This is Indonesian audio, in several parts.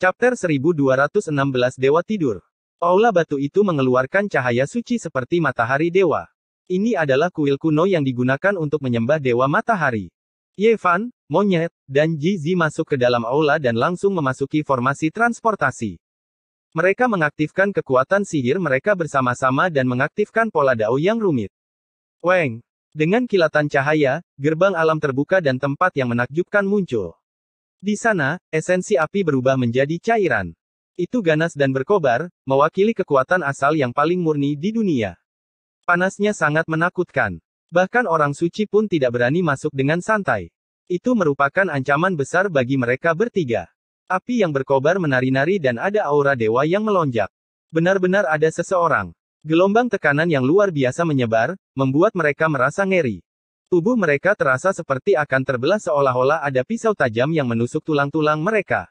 Chapter 1216 Dewa Tidur Aula batu itu mengeluarkan cahaya suci seperti matahari dewa. Ini adalah kuil kuno yang digunakan untuk menyembah dewa matahari. Yevan, Monyet, dan Jizi masuk ke dalam aula dan langsung memasuki formasi transportasi. Mereka mengaktifkan kekuatan sihir mereka bersama-sama dan mengaktifkan pola dao yang rumit. Weng, dengan kilatan cahaya, gerbang alam terbuka dan tempat yang menakjubkan muncul. Di sana, esensi api berubah menjadi cairan. Itu ganas dan berkobar, mewakili kekuatan asal yang paling murni di dunia. Panasnya sangat menakutkan. Bahkan orang suci pun tidak berani masuk dengan santai. Itu merupakan ancaman besar bagi mereka bertiga. Api yang berkobar menari-nari dan ada aura dewa yang melonjak. Benar-benar ada seseorang. Gelombang tekanan yang luar biasa menyebar, membuat mereka merasa ngeri. Tubuh mereka terasa seperti akan terbelah seolah-olah ada pisau tajam yang menusuk tulang-tulang mereka.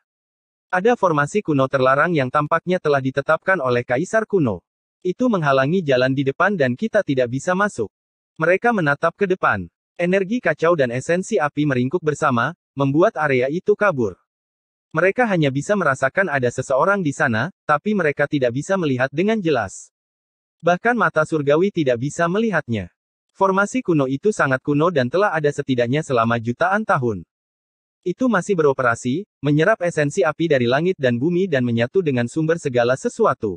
Ada formasi kuno terlarang yang tampaknya telah ditetapkan oleh kaisar kuno. Itu menghalangi jalan di depan dan kita tidak bisa masuk. Mereka menatap ke depan. Energi kacau dan esensi api meringkuk bersama, membuat area itu kabur. Mereka hanya bisa merasakan ada seseorang di sana, tapi mereka tidak bisa melihat dengan jelas. Bahkan mata surgawi tidak bisa melihatnya. Formasi kuno itu sangat kuno dan telah ada setidaknya selama jutaan tahun. Itu masih beroperasi, menyerap esensi api dari langit dan bumi dan menyatu dengan sumber segala sesuatu.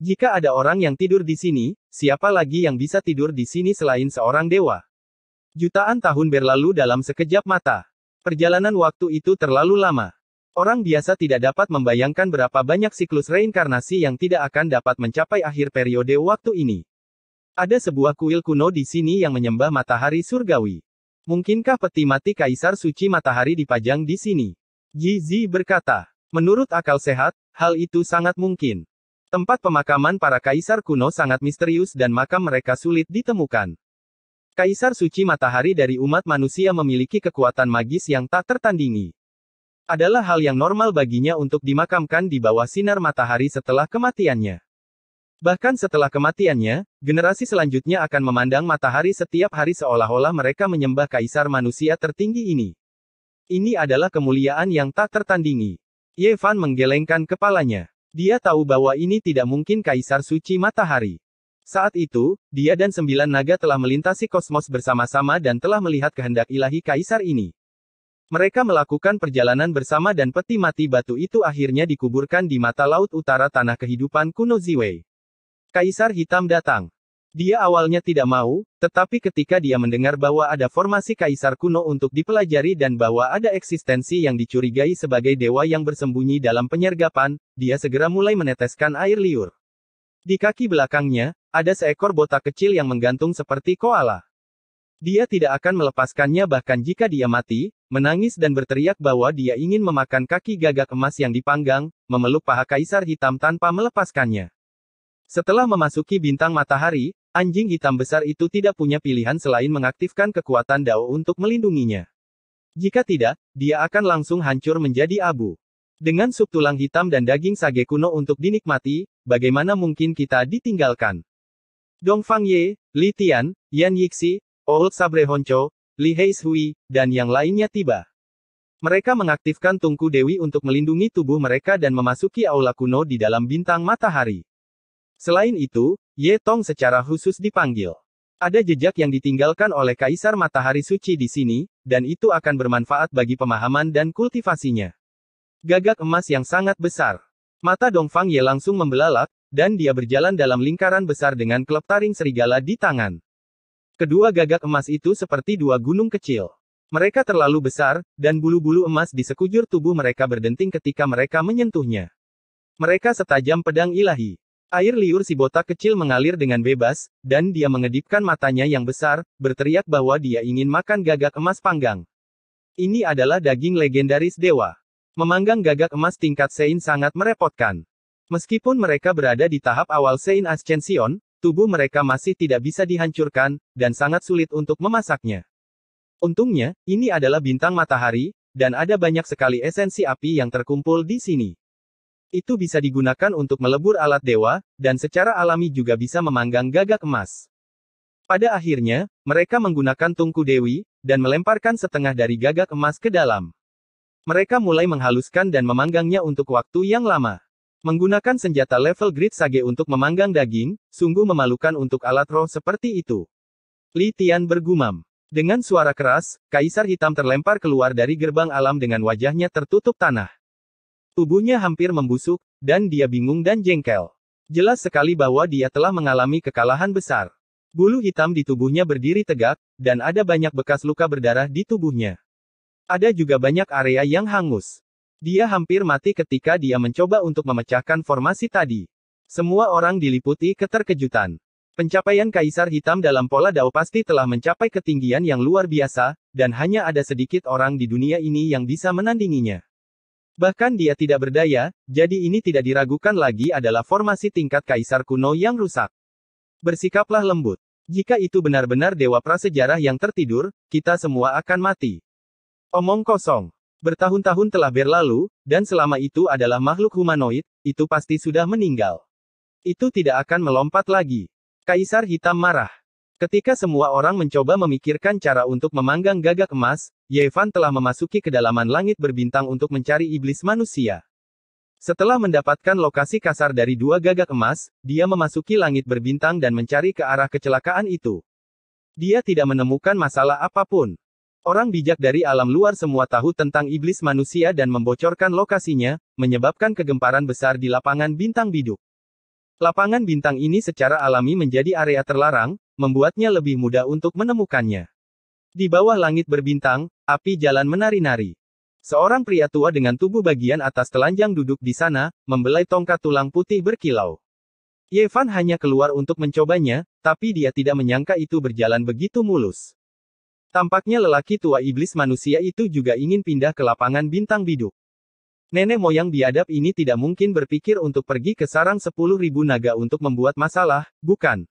Jika ada orang yang tidur di sini, siapa lagi yang bisa tidur di sini selain seorang dewa? Jutaan tahun berlalu dalam sekejap mata. Perjalanan waktu itu terlalu lama. Orang biasa tidak dapat membayangkan berapa banyak siklus reinkarnasi yang tidak akan dapat mencapai akhir periode waktu ini. Ada sebuah kuil kuno di sini yang menyembah matahari surgawi. Mungkinkah peti mati Kaisar Suci Matahari dipajang di sini? Zi berkata, menurut akal sehat, hal itu sangat mungkin. Tempat pemakaman para kaisar kuno sangat misterius dan makam mereka sulit ditemukan. Kaisar Suci Matahari dari umat manusia memiliki kekuatan magis yang tak tertandingi. Adalah hal yang normal baginya untuk dimakamkan di bawah sinar matahari setelah kematiannya. Bahkan setelah kematiannya, generasi selanjutnya akan memandang matahari setiap hari seolah-olah mereka menyembah kaisar manusia tertinggi ini. Ini adalah kemuliaan yang tak tertandingi. Yevan menggelengkan kepalanya. Dia tahu bahwa ini tidak mungkin kaisar suci matahari. Saat itu, dia dan sembilan naga telah melintasi kosmos bersama-sama dan telah melihat kehendak ilahi kaisar ini. Mereka melakukan perjalanan bersama dan peti mati batu itu akhirnya dikuburkan di mata laut utara tanah kehidupan kuno Ziwei. Kaisar Hitam datang. Dia awalnya tidak mau, tetapi ketika dia mendengar bahwa ada formasi kaisar kuno untuk dipelajari dan bahwa ada eksistensi yang dicurigai sebagai dewa yang bersembunyi dalam penyergapan, dia segera mulai meneteskan air liur. Di kaki belakangnya, ada seekor botak kecil yang menggantung seperti koala. Dia tidak akan melepaskannya bahkan jika dia mati, menangis dan berteriak bahwa dia ingin memakan kaki gagak emas yang dipanggang, memeluk paha kaisar hitam tanpa melepaskannya. Setelah memasuki bintang matahari, anjing hitam besar itu tidak punya pilihan selain mengaktifkan kekuatan Dao untuk melindunginya. Jika tidak, dia akan langsung hancur menjadi abu. Dengan sup tulang hitam dan daging sage kuno untuk dinikmati, bagaimana mungkin kita ditinggalkan? Dongfang Ye, Li Tian, Yan Yixi, Old Sabre Honcho, Li Heishui, dan yang lainnya tiba. Mereka mengaktifkan tungku dewi untuk melindungi tubuh mereka dan memasuki aula kuno di dalam bintang matahari. Selain itu, Ye Tong secara khusus dipanggil. Ada jejak yang ditinggalkan oleh Kaisar Matahari Suci di sini, dan itu akan bermanfaat bagi pemahaman dan kultivasinya. Gagak emas yang sangat besar. Mata Dongfang Ye langsung membelalak, dan dia berjalan dalam lingkaran besar dengan klub taring serigala di tangan. Kedua gagak emas itu seperti dua gunung kecil. Mereka terlalu besar, dan bulu-bulu emas di sekujur tubuh mereka berdenting ketika mereka menyentuhnya. Mereka setajam pedang ilahi. Air liur si botak kecil mengalir dengan bebas, dan dia mengedipkan matanya yang besar, berteriak bahwa dia ingin makan gagak emas panggang. Ini adalah daging legendaris dewa. Memanggang gagak emas tingkat Sein sangat merepotkan. Meskipun mereka berada di tahap awal Sein Ascension, tubuh mereka masih tidak bisa dihancurkan, dan sangat sulit untuk memasaknya. Untungnya, ini adalah bintang matahari, dan ada banyak sekali esensi api yang terkumpul di sini. Itu bisa digunakan untuk melebur alat dewa, dan secara alami juga bisa memanggang gagak emas. Pada akhirnya, mereka menggunakan tungku dewi, dan melemparkan setengah dari gagak emas ke dalam. Mereka mulai menghaluskan dan memanggangnya untuk waktu yang lama. Menggunakan senjata level grid sage untuk memanggang daging, sungguh memalukan untuk alat roh seperti itu. Li Tian bergumam. Dengan suara keras, Kaisar Hitam terlempar keluar dari gerbang alam dengan wajahnya tertutup tanah. Tubuhnya hampir membusuk, dan dia bingung dan jengkel. Jelas sekali bahwa dia telah mengalami kekalahan besar. Bulu hitam di tubuhnya berdiri tegak, dan ada banyak bekas luka berdarah di tubuhnya. Ada juga banyak area yang hangus. Dia hampir mati ketika dia mencoba untuk memecahkan formasi tadi. Semua orang diliputi keterkejutan. Pencapaian Kaisar Hitam dalam pola Dao pasti telah mencapai ketinggian yang luar biasa, dan hanya ada sedikit orang di dunia ini yang bisa menandinginya. Bahkan dia tidak berdaya, jadi ini tidak diragukan lagi adalah formasi tingkat kaisar kuno yang rusak. Bersikaplah lembut. Jika itu benar-benar dewa prasejarah yang tertidur, kita semua akan mati. Omong kosong. Bertahun-tahun telah berlalu, dan selama itu adalah makhluk humanoid, itu pasti sudah meninggal. Itu tidak akan melompat lagi. Kaisar Hitam marah. Ketika semua orang mencoba memikirkan cara untuk memanggang gagak emas, Yevan telah memasuki kedalaman langit berbintang untuk mencari iblis manusia. Setelah mendapatkan lokasi kasar dari dua gagak emas, dia memasuki langit berbintang dan mencari ke arah kecelakaan itu. Dia tidak menemukan masalah apapun. Orang bijak dari alam luar semua tahu tentang iblis manusia dan membocorkan lokasinya, menyebabkan kegemparan besar di lapangan bintang biduk. Lapangan bintang ini secara alami menjadi area terlarang, membuatnya lebih mudah untuk menemukannya. Di bawah langit berbintang, api jalan menari-nari. Seorang pria tua dengan tubuh bagian atas telanjang duduk di sana, membelai tongkat tulang putih berkilau. Yevan hanya keluar untuk mencobanya, tapi dia tidak menyangka itu berjalan begitu mulus. Tampaknya lelaki tua iblis manusia itu juga ingin pindah ke lapangan bintang biduk. Nenek moyang biadab ini tidak mungkin berpikir untuk pergi ke sarang 10.000 naga untuk membuat masalah, bukan?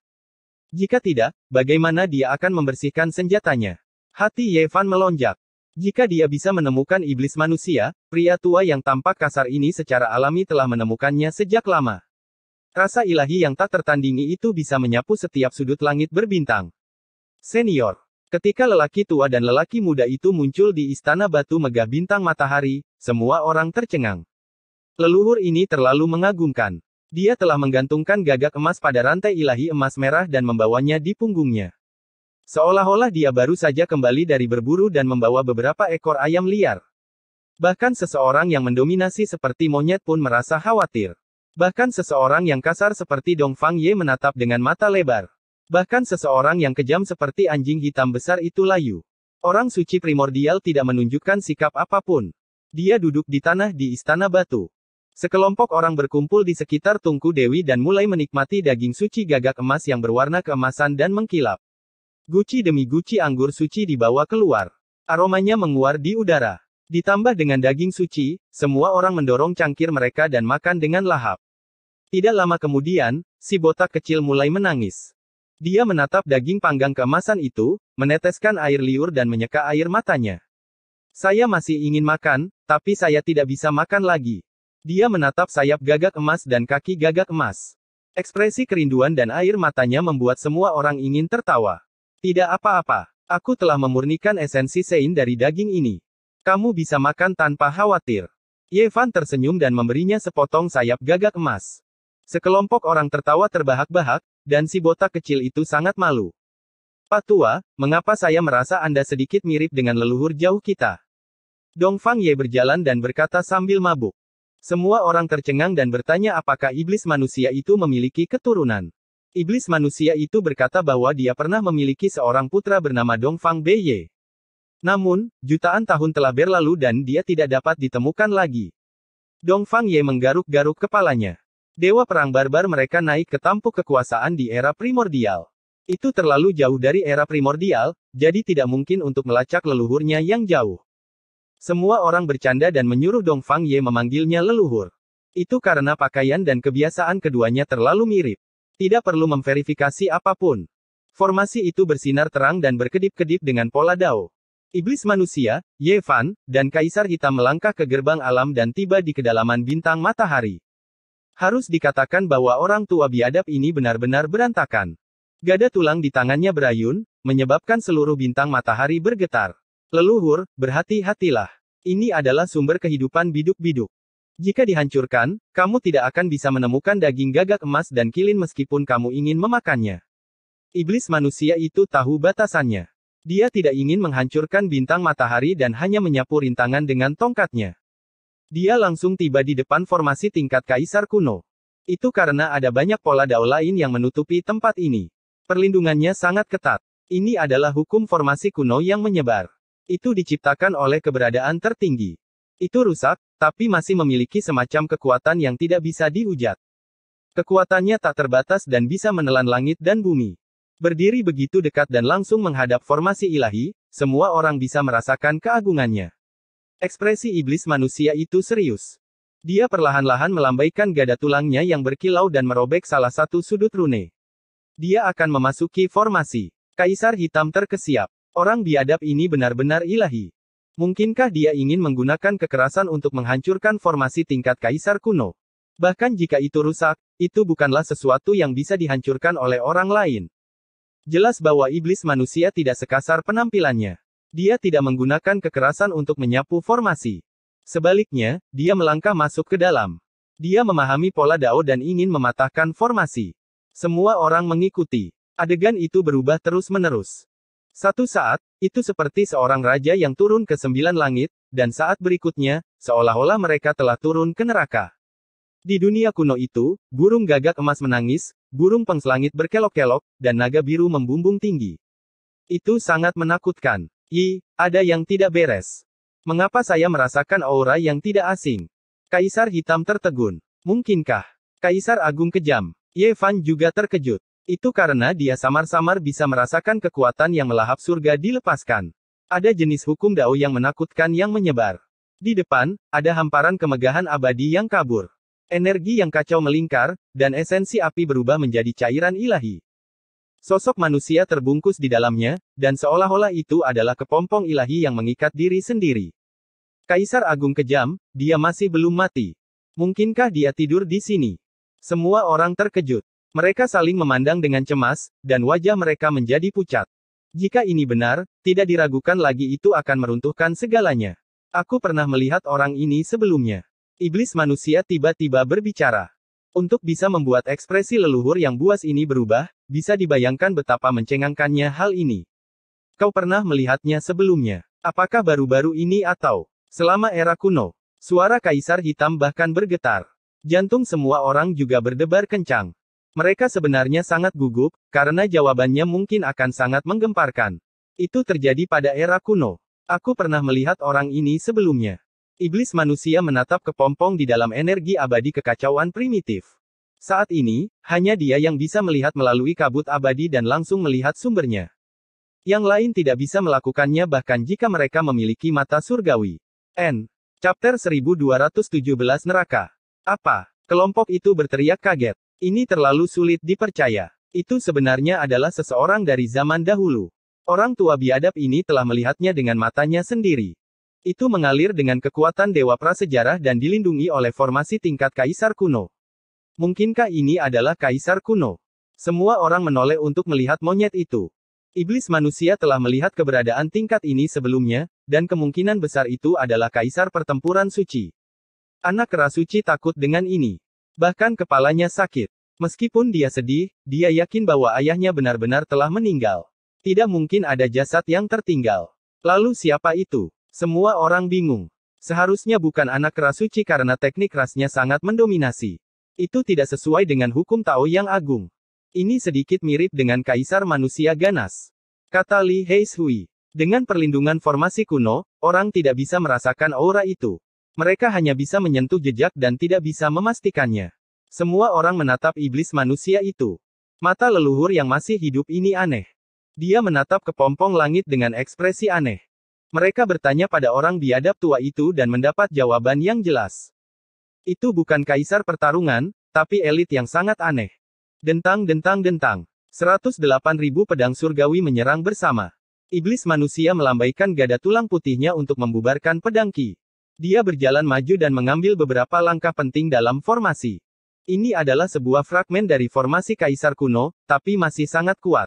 Jika tidak, bagaimana dia akan membersihkan senjatanya? Hati Yevan melonjak. Jika dia bisa menemukan iblis manusia, pria tua yang tampak kasar ini secara alami telah menemukannya sejak lama. Rasa ilahi yang tak tertandingi itu bisa menyapu setiap sudut langit berbintang. Senior. Ketika lelaki tua dan lelaki muda itu muncul di istana batu megah bintang matahari, semua orang tercengang. Leluhur ini terlalu mengagumkan. Dia telah menggantungkan gagak emas pada rantai ilahi emas merah dan membawanya di punggungnya. Seolah-olah dia baru saja kembali dari berburu dan membawa beberapa ekor ayam liar. Bahkan seseorang yang mendominasi seperti monyet pun merasa khawatir. Bahkan seseorang yang kasar seperti Dong Fang Ye menatap dengan mata lebar. Bahkan seseorang yang kejam seperti anjing hitam besar itu layu. Orang suci primordial tidak menunjukkan sikap apapun. Dia duduk di tanah di istana batu. Sekelompok orang berkumpul di sekitar tungku Dewi dan mulai menikmati daging suci gagak emas yang berwarna keemasan dan mengkilap. Guci demi guci anggur suci dibawa keluar. Aromanya menguar di udara. Ditambah dengan daging suci, semua orang mendorong cangkir mereka dan makan dengan lahap. Tidak lama kemudian, si botak kecil mulai menangis. Dia menatap daging panggang keemasan itu, meneteskan air liur dan menyeka air matanya. Saya masih ingin makan, tapi saya tidak bisa makan lagi. Dia menatap sayap gagak emas dan kaki gagak emas. Ekspresi kerinduan dan air matanya membuat semua orang ingin tertawa. Tidak apa-apa. Aku telah memurnikan esensi sein dari daging ini. Kamu bisa makan tanpa khawatir. Yevan tersenyum dan memberinya sepotong sayap gagak emas. Sekelompok orang tertawa terbahak-bahak, dan si botak kecil itu sangat malu. Pak Tua, mengapa saya merasa Anda sedikit mirip dengan leluhur jauh kita? Dongfang Ye berjalan dan berkata sambil mabuk. Semua orang tercengang dan bertanya apakah iblis manusia itu memiliki keturunan. Iblis manusia itu berkata bahwa dia pernah memiliki seorang putra bernama Dongfang Beye. Namun, jutaan tahun telah berlalu dan dia tidak dapat ditemukan lagi. Dongfang Ye menggaruk-garuk kepalanya. Dewa perang barbar mereka naik ke tampuk kekuasaan di era primordial. Itu terlalu jauh dari era primordial, jadi tidak mungkin untuk melacak leluhurnya yang jauh. Semua orang bercanda dan menyuruh Dong Fang Ye memanggilnya leluhur. Itu karena pakaian dan kebiasaan keduanya terlalu mirip. Tidak perlu memverifikasi apapun. Formasi itu bersinar terang dan berkedip-kedip dengan pola dao. Iblis manusia, Ye Fan, dan Kaisar Hitam melangkah ke gerbang alam dan tiba di kedalaman bintang matahari. Harus dikatakan bahwa orang tua biadab ini benar-benar berantakan. Gada tulang di tangannya berayun, menyebabkan seluruh bintang matahari bergetar. Leluhur, berhati-hatilah. Ini adalah sumber kehidupan biduk-biduk. Jika dihancurkan, kamu tidak akan bisa menemukan daging gagak emas dan kilin meskipun kamu ingin memakannya. Iblis manusia itu tahu batasannya. Dia tidak ingin menghancurkan bintang matahari dan hanya menyapu rintangan dengan tongkatnya. Dia langsung tiba di depan formasi tingkat kaisar kuno. Itu karena ada banyak pola dao lain yang menutupi tempat ini. Perlindungannya sangat ketat. Ini adalah hukum formasi kuno yang menyebar. Itu diciptakan oleh keberadaan tertinggi. Itu rusak, tapi masih memiliki semacam kekuatan yang tidak bisa diujat. Kekuatannya tak terbatas dan bisa menelan langit dan bumi. Berdiri begitu dekat dan langsung menghadap formasi ilahi, semua orang bisa merasakan keagungannya. Ekspresi iblis manusia itu serius. Dia perlahan-lahan melambaikan gada tulangnya yang berkilau dan merobek salah satu sudut rune. Dia akan memasuki formasi. Kaisar hitam terkesiap. Orang biadab ini benar-benar ilahi. Mungkinkah dia ingin menggunakan kekerasan untuk menghancurkan formasi tingkat kaisar kuno? Bahkan jika itu rusak, itu bukanlah sesuatu yang bisa dihancurkan oleh orang lain. Jelas bahwa iblis manusia tidak sekasar penampilannya. Dia tidak menggunakan kekerasan untuk menyapu formasi. Sebaliknya, dia melangkah masuk ke dalam. Dia memahami pola dao dan ingin mematahkan formasi. Semua orang mengikuti. Adegan itu berubah terus-menerus. Satu saat, itu seperti seorang raja yang turun ke sembilan langit, dan saat berikutnya, seolah-olah mereka telah turun ke neraka. Di dunia kuno itu, burung gagak emas menangis, burung pengselangit berkelok-kelok, dan naga biru membumbung tinggi. Itu sangat menakutkan. I, ada yang tidak beres. Mengapa saya merasakan aura yang tidak asing? Kaisar hitam tertegun. Mungkinkah? Kaisar agung kejam. Ye Fan juga terkejut. Itu karena dia samar-samar bisa merasakan kekuatan yang melahap surga dilepaskan. Ada jenis hukum dao yang menakutkan yang menyebar. Di depan, ada hamparan kemegahan abadi yang kabur. Energi yang kacau melingkar, dan esensi api berubah menjadi cairan ilahi. Sosok manusia terbungkus di dalamnya, dan seolah-olah itu adalah kepompong ilahi yang mengikat diri sendiri. Kaisar Agung kejam, dia masih belum mati. Mungkinkah dia tidur di sini? Semua orang terkejut. Mereka saling memandang dengan cemas, dan wajah mereka menjadi pucat. Jika ini benar, tidak diragukan lagi itu akan meruntuhkan segalanya. Aku pernah melihat orang ini sebelumnya. Iblis manusia tiba-tiba berbicara. Untuk bisa membuat ekspresi leluhur yang buas ini berubah, bisa dibayangkan betapa mencengangkannya hal ini. Kau pernah melihatnya sebelumnya. Apakah baru-baru ini atau selama era kuno? Suara kaisar hitam bahkan bergetar. Jantung semua orang juga berdebar kencang. Mereka sebenarnya sangat gugup, karena jawabannya mungkin akan sangat menggemparkan. Itu terjadi pada era kuno. Aku pernah melihat orang ini sebelumnya. Iblis manusia menatap kepompong di dalam energi abadi kekacauan primitif. Saat ini, hanya dia yang bisa melihat melalui kabut abadi dan langsung melihat sumbernya. Yang lain tidak bisa melakukannya bahkan jika mereka memiliki mata surgawi. N. Chapter 1217 Neraka. Apa? Kelompok itu berteriak kaget. Ini terlalu sulit dipercaya. Itu sebenarnya adalah seseorang dari zaman dahulu. Orang tua biadab ini telah melihatnya dengan matanya sendiri. Itu mengalir dengan kekuatan dewa prasejarah dan dilindungi oleh formasi tingkat kaisar kuno. Mungkinkah ini adalah kaisar kuno? Semua orang menoleh untuk melihat monyet itu. Iblis manusia telah melihat keberadaan tingkat ini sebelumnya, dan kemungkinan besar itu adalah kaisar pertempuran suci. Anak kera suci takut dengan ini. Bahkan kepalanya sakit. Meskipun dia sedih, dia yakin bahwa ayahnya benar-benar telah meninggal. Tidak mungkin ada jasad yang tertinggal. Lalu siapa itu? Semua orang bingung. Seharusnya bukan anak Rasuci karena teknik rasnya sangat mendominasi. Itu tidak sesuai dengan hukum Tao yang agung. Ini sedikit mirip dengan kaisar manusia ganas. Kata Li Heishui. Dengan perlindungan formasi kuno, orang tidak bisa merasakan aura itu. Mereka hanya bisa menyentuh jejak dan tidak bisa memastikannya. Semua orang menatap iblis manusia itu. Mata leluhur yang masih hidup ini aneh. Dia menatap ke pompong langit dengan ekspresi aneh. Mereka bertanya pada orang biadab tua itu dan mendapat jawaban yang jelas. Itu bukan kaisar pertarungan, tapi elit yang sangat aneh. Dentang dentang dentang. ribu pedang surgawi menyerang bersama. Iblis manusia melambaikan gada tulang putihnya untuk membubarkan pedang Ki. Dia berjalan maju dan mengambil beberapa langkah penting dalam formasi. Ini adalah sebuah fragmen dari formasi kaisar kuno, tapi masih sangat kuat.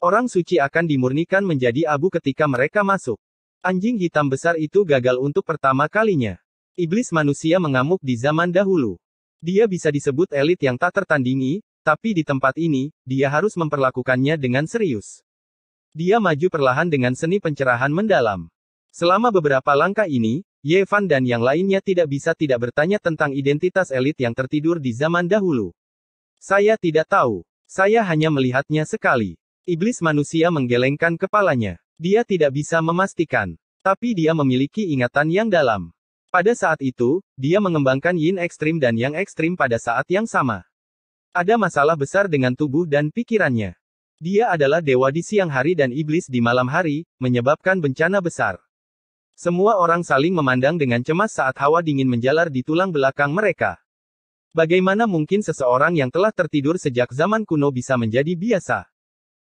Orang suci akan dimurnikan menjadi abu ketika mereka masuk. Anjing hitam besar itu gagal untuk pertama kalinya. Iblis manusia mengamuk di zaman dahulu. Dia bisa disebut elit yang tak tertandingi, tapi di tempat ini, dia harus memperlakukannya dengan serius. Dia maju perlahan dengan seni pencerahan mendalam. Selama beberapa langkah ini, Yevan dan yang lainnya tidak bisa tidak bertanya tentang identitas elit yang tertidur di zaman dahulu. Saya tidak tahu. Saya hanya melihatnya sekali. Iblis manusia menggelengkan kepalanya. Dia tidak bisa memastikan. Tapi dia memiliki ingatan yang dalam. Pada saat itu, dia mengembangkan yin ekstrim dan yang ekstrim pada saat yang sama. Ada masalah besar dengan tubuh dan pikirannya. Dia adalah dewa di siang hari dan iblis di malam hari, menyebabkan bencana besar. Semua orang saling memandang dengan cemas saat hawa dingin menjalar di tulang belakang mereka. Bagaimana mungkin seseorang yang telah tertidur sejak zaman kuno bisa menjadi biasa?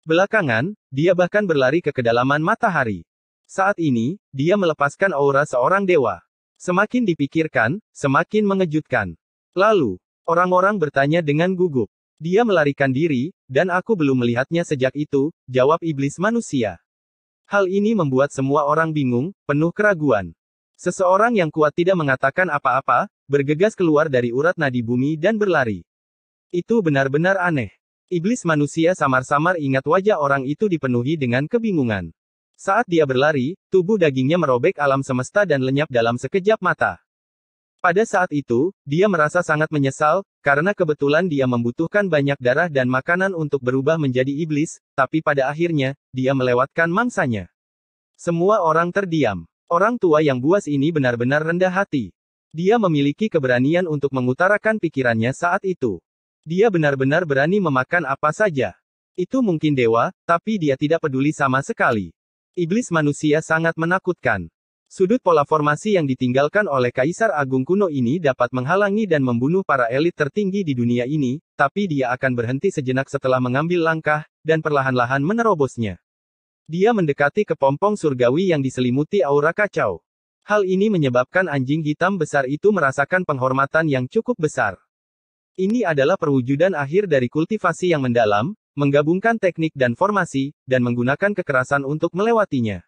Belakangan, dia bahkan berlari ke kedalaman matahari. Saat ini, dia melepaskan aura seorang dewa. Semakin dipikirkan, semakin mengejutkan. Lalu, orang-orang bertanya dengan gugup. Dia melarikan diri, dan aku belum melihatnya sejak itu, jawab iblis manusia. Hal ini membuat semua orang bingung, penuh keraguan. Seseorang yang kuat tidak mengatakan apa-apa, bergegas keluar dari urat nadi bumi dan berlari. Itu benar-benar aneh. Iblis manusia samar-samar ingat wajah orang itu dipenuhi dengan kebingungan. Saat dia berlari, tubuh dagingnya merobek alam semesta dan lenyap dalam sekejap mata. Pada saat itu, dia merasa sangat menyesal, karena kebetulan dia membutuhkan banyak darah dan makanan untuk berubah menjadi iblis, tapi pada akhirnya, dia melewatkan mangsanya. Semua orang terdiam. Orang tua yang buas ini benar-benar rendah hati. Dia memiliki keberanian untuk mengutarakan pikirannya saat itu. Dia benar-benar berani memakan apa saja. Itu mungkin dewa, tapi dia tidak peduli sama sekali. Iblis manusia sangat menakutkan. Sudut pola formasi yang ditinggalkan oleh Kaisar Agung kuno ini dapat menghalangi dan membunuh para elit tertinggi di dunia ini, tapi dia akan berhenti sejenak setelah mengambil langkah, dan perlahan-lahan menerobosnya. Dia mendekati kepompong surgawi yang diselimuti aura kacau. Hal ini menyebabkan anjing hitam besar itu merasakan penghormatan yang cukup besar. Ini adalah perwujudan akhir dari kultivasi yang mendalam, menggabungkan teknik dan formasi, dan menggunakan kekerasan untuk melewatinya.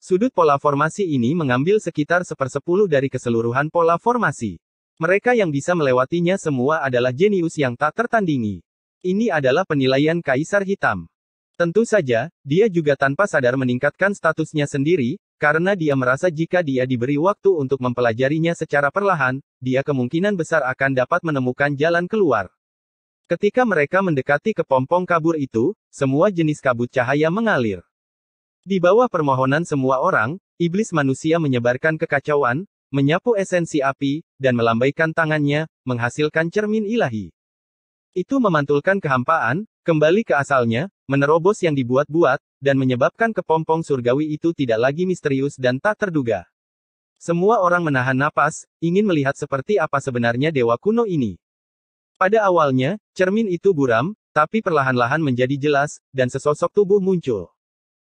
Sudut pola formasi ini mengambil sekitar sepersepuluh dari keseluruhan pola formasi. Mereka yang bisa melewatinya semua adalah jenius yang tak tertandingi. Ini adalah penilaian Kaisar Hitam. Tentu saja, dia juga tanpa sadar meningkatkan statusnya sendiri, karena dia merasa jika dia diberi waktu untuk mempelajarinya secara perlahan, dia kemungkinan besar akan dapat menemukan jalan keluar. Ketika mereka mendekati kepompong kabur itu, semua jenis kabut cahaya mengalir. Di bawah permohonan semua orang, iblis manusia menyebarkan kekacauan, menyapu esensi api, dan melambaikan tangannya, menghasilkan cermin ilahi. Itu memantulkan kehampaan, kembali ke asalnya, menerobos yang dibuat-buat, dan menyebabkan kepompong surgawi itu tidak lagi misterius dan tak terduga. Semua orang menahan napas, ingin melihat seperti apa sebenarnya dewa kuno ini. Pada awalnya, cermin itu buram, tapi perlahan-lahan menjadi jelas, dan sesosok tubuh muncul.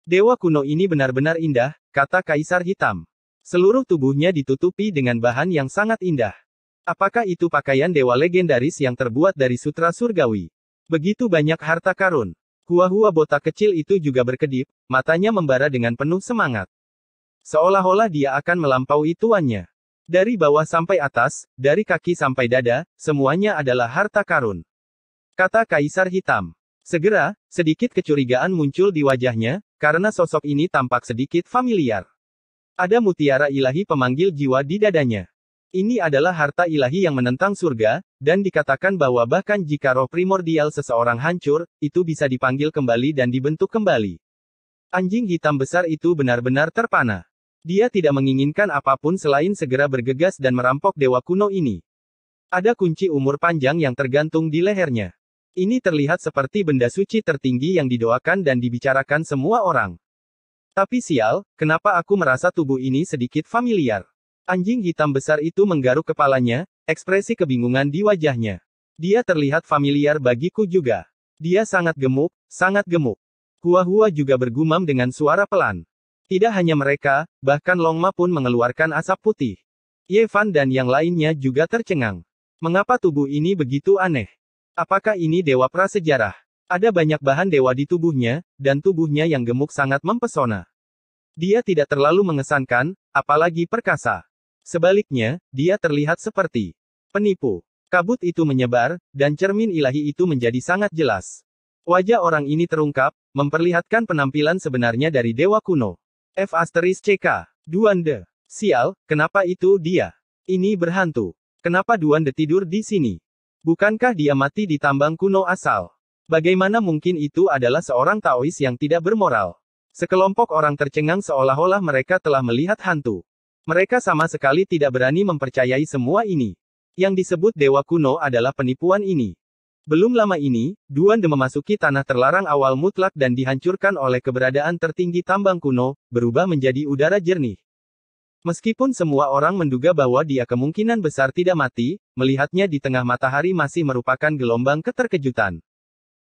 Dewa kuno ini benar-benar indah, kata Kaisar Hitam. Seluruh tubuhnya ditutupi dengan bahan yang sangat indah. Apakah itu pakaian dewa legendaris yang terbuat dari sutra surgawi? Begitu banyak harta karun. Hua-hua botak kecil itu juga berkedip, matanya membara dengan penuh semangat. Seolah-olah dia akan melampaui tuannya. Dari bawah sampai atas, dari kaki sampai dada, semuanya adalah harta karun. Kata Kaisar Hitam. Segera, sedikit kecurigaan muncul di wajahnya, karena sosok ini tampak sedikit familiar. Ada mutiara ilahi pemanggil jiwa di dadanya. Ini adalah harta ilahi yang menentang surga, dan dikatakan bahwa bahkan jika roh primordial seseorang hancur, itu bisa dipanggil kembali dan dibentuk kembali. Anjing hitam besar itu benar-benar terpana. Dia tidak menginginkan apapun selain segera bergegas dan merampok dewa kuno ini. Ada kunci umur panjang yang tergantung di lehernya. Ini terlihat seperti benda suci tertinggi yang didoakan dan dibicarakan semua orang. Tapi sial, kenapa aku merasa tubuh ini sedikit familiar? Anjing hitam besar itu menggaruk kepalanya, ekspresi kebingungan di wajahnya. Dia terlihat familiar bagiku juga. Dia sangat gemuk, sangat gemuk. Hua-hua juga bergumam dengan suara pelan. Tidak hanya mereka, bahkan Longma pun mengeluarkan asap putih. Yevan dan yang lainnya juga tercengang. Mengapa tubuh ini begitu aneh? Apakah ini dewa prasejarah? Ada banyak bahan dewa di tubuhnya, dan tubuhnya yang gemuk sangat mempesona. Dia tidak terlalu mengesankan, apalagi perkasa. Sebaliknya, dia terlihat seperti penipu. Kabut itu menyebar, dan cermin ilahi itu menjadi sangat jelas. Wajah orang ini terungkap, memperlihatkan penampilan sebenarnya dari dewa kuno. F asteris CK, Duande. Sial, kenapa itu dia? Ini berhantu. Kenapa Duande tidur di sini? Bukankah dia mati di tambang kuno asal? Bagaimana mungkin itu adalah seorang Taois yang tidak bermoral? Sekelompok orang tercengang seolah-olah mereka telah melihat hantu. Mereka sama sekali tidak berani mempercayai semua ini. Yang disebut dewa kuno adalah penipuan ini. Belum lama ini, Duan De memasuki tanah terlarang awal mutlak dan dihancurkan oleh keberadaan tertinggi tambang kuno, berubah menjadi udara jernih. Meskipun semua orang menduga bahwa dia kemungkinan besar tidak mati, melihatnya di tengah matahari masih merupakan gelombang keterkejutan.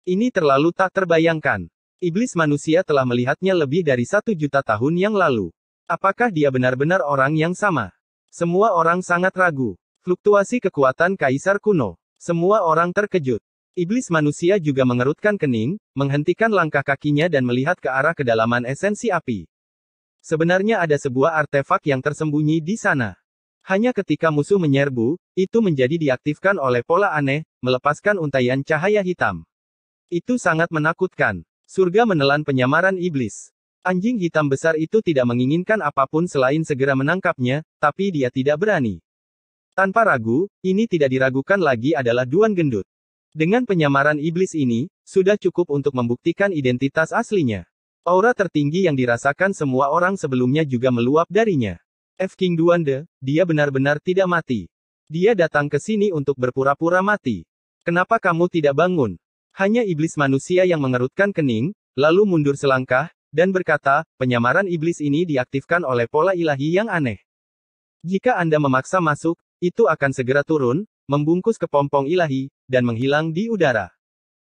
Ini terlalu tak terbayangkan. Iblis manusia telah melihatnya lebih dari satu juta tahun yang lalu. Apakah dia benar-benar orang yang sama? Semua orang sangat ragu. Fluktuasi kekuatan kaisar kuno. Semua orang terkejut. Iblis manusia juga mengerutkan kening, menghentikan langkah kakinya dan melihat ke arah kedalaman esensi api. Sebenarnya ada sebuah artefak yang tersembunyi di sana. Hanya ketika musuh menyerbu, itu menjadi diaktifkan oleh pola aneh, melepaskan untayan cahaya hitam. Itu sangat menakutkan. Surga menelan penyamaran iblis. Anjing hitam besar itu tidak menginginkan apapun selain segera menangkapnya, tapi dia tidak berani. Tanpa ragu, ini tidak diragukan lagi adalah Duan Gendut. Dengan penyamaran iblis ini, sudah cukup untuk membuktikan identitas aslinya. Aura tertinggi yang dirasakan semua orang sebelumnya juga meluap darinya. F. King Duande, dia benar-benar tidak mati. Dia datang ke sini untuk berpura-pura mati. Kenapa kamu tidak bangun? Hanya iblis manusia yang mengerutkan kening, lalu mundur selangkah, dan berkata, penyamaran iblis ini diaktifkan oleh pola ilahi yang aneh. Jika Anda memaksa masuk, itu akan segera turun, membungkus kepompong ilahi, dan menghilang di udara.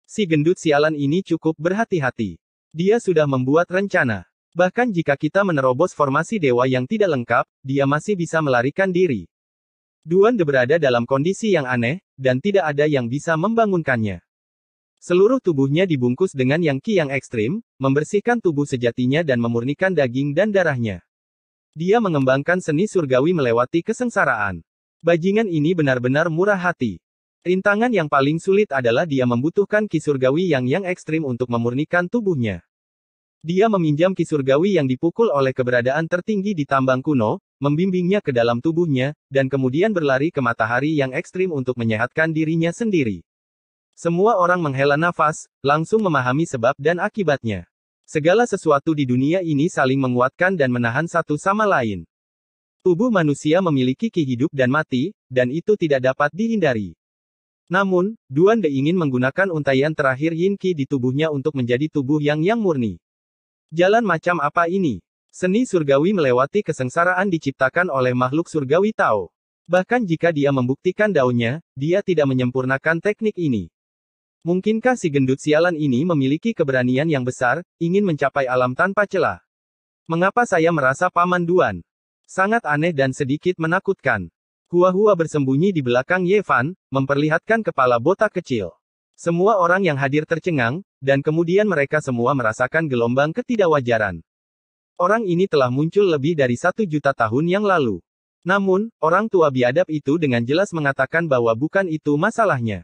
Si gendut sialan ini cukup berhati-hati. Dia sudah membuat rencana. Bahkan jika kita menerobos formasi dewa yang tidak lengkap, dia masih bisa melarikan diri. Duan De berada dalam kondisi yang aneh, dan tidak ada yang bisa membangunkannya. Seluruh tubuhnya dibungkus dengan yang ki yang ekstrim, membersihkan tubuh sejatinya dan memurnikan daging dan darahnya. Dia mengembangkan seni surgawi melewati kesengsaraan. Bajingan ini benar-benar murah hati. Rintangan yang paling sulit adalah dia membutuhkan kisurgawi yang yang ekstrim untuk memurnikan tubuhnya. Dia meminjam kisurgawi yang dipukul oleh keberadaan tertinggi di tambang kuno, membimbingnya ke dalam tubuhnya, dan kemudian berlari ke matahari yang ekstrim untuk menyehatkan dirinya sendiri. Semua orang menghela nafas, langsung memahami sebab dan akibatnya. Segala sesuatu di dunia ini saling menguatkan dan menahan satu sama lain. Tubuh manusia memiliki kehidup dan mati, dan itu tidak dapat dihindari. Namun, Duan De ingin menggunakan untayan terakhir Yin Qi di tubuhnya untuk menjadi tubuh yang yang murni. Jalan macam apa ini? Seni surgawi melewati kesengsaraan diciptakan oleh makhluk surgawi Tao. Bahkan jika dia membuktikan daunnya, dia tidak menyempurnakan teknik ini. Mungkinkah si gendut sialan ini memiliki keberanian yang besar, ingin mencapai alam tanpa celah? Mengapa saya merasa paman Duan? Sangat aneh dan sedikit menakutkan. Hua-hua bersembunyi di belakang Ye Fan, memperlihatkan kepala botak kecil. Semua orang yang hadir tercengang, dan kemudian mereka semua merasakan gelombang ketidakwajaran. Orang ini telah muncul lebih dari satu juta tahun yang lalu. Namun, orang tua biadab itu dengan jelas mengatakan bahwa bukan itu masalahnya.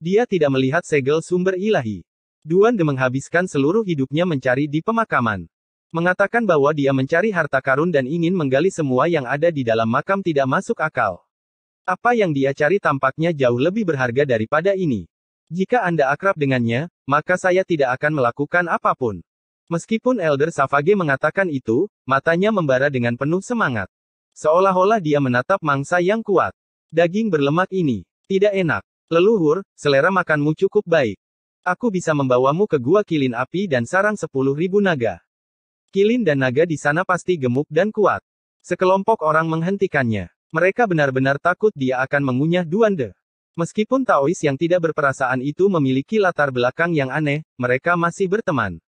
Dia tidak melihat segel sumber ilahi. Duan de menghabiskan seluruh hidupnya mencari di pemakaman. Mengatakan bahwa dia mencari harta karun dan ingin menggali semua yang ada di dalam makam tidak masuk akal. Apa yang dia cari tampaknya jauh lebih berharga daripada ini. Jika Anda akrab dengannya, maka saya tidak akan melakukan apapun. Meskipun Elder Savage mengatakan itu, matanya membara dengan penuh semangat. Seolah-olah dia menatap mangsa yang kuat. Daging berlemak ini tidak enak. Leluhur, selera makanmu cukup baik. Aku bisa membawamu ke gua kilin api dan sarang sepuluh ribu naga. Kilin dan naga di sana pasti gemuk dan kuat. Sekelompok orang menghentikannya. Mereka benar-benar takut dia akan mengunyah Duande. Meskipun Taois yang tidak berperasaan itu memiliki latar belakang yang aneh, mereka masih berteman.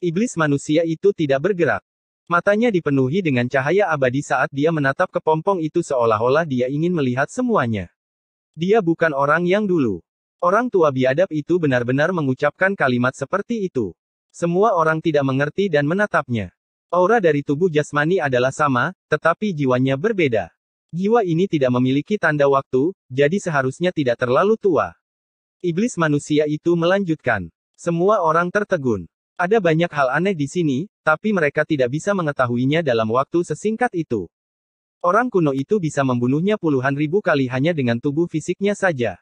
Iblis manusia itu tidak bergerak. Matanya dipenuhi dengan cahaya abadi saat dia menatap kepompong itu seolah-olah dia ingin melihat semuanya. Dia bukan orang yang dulu. Orang tua biadab itu benar-benar mengucapkan kalimat seperti itu. Semua orang tidak mengerti dan menatapnya. Aura dari tubuh jasmani adalah sama, tetapi jiwanya berbeda. Jiwa ini tidak memiliki tanda waktu, jadi seharusnya tidak terlalu tua. Iblis manusia itu melanjutkan. Semua orang tertegun. Ada banyak hal aneh di sini, tapi mereka tidak bisa mengetahuinya dalam waktu sesingkat itu. Orang kuno itu bisa membunuhnya puluhan ribu kali hanya dengan tubuh fisiknya saja.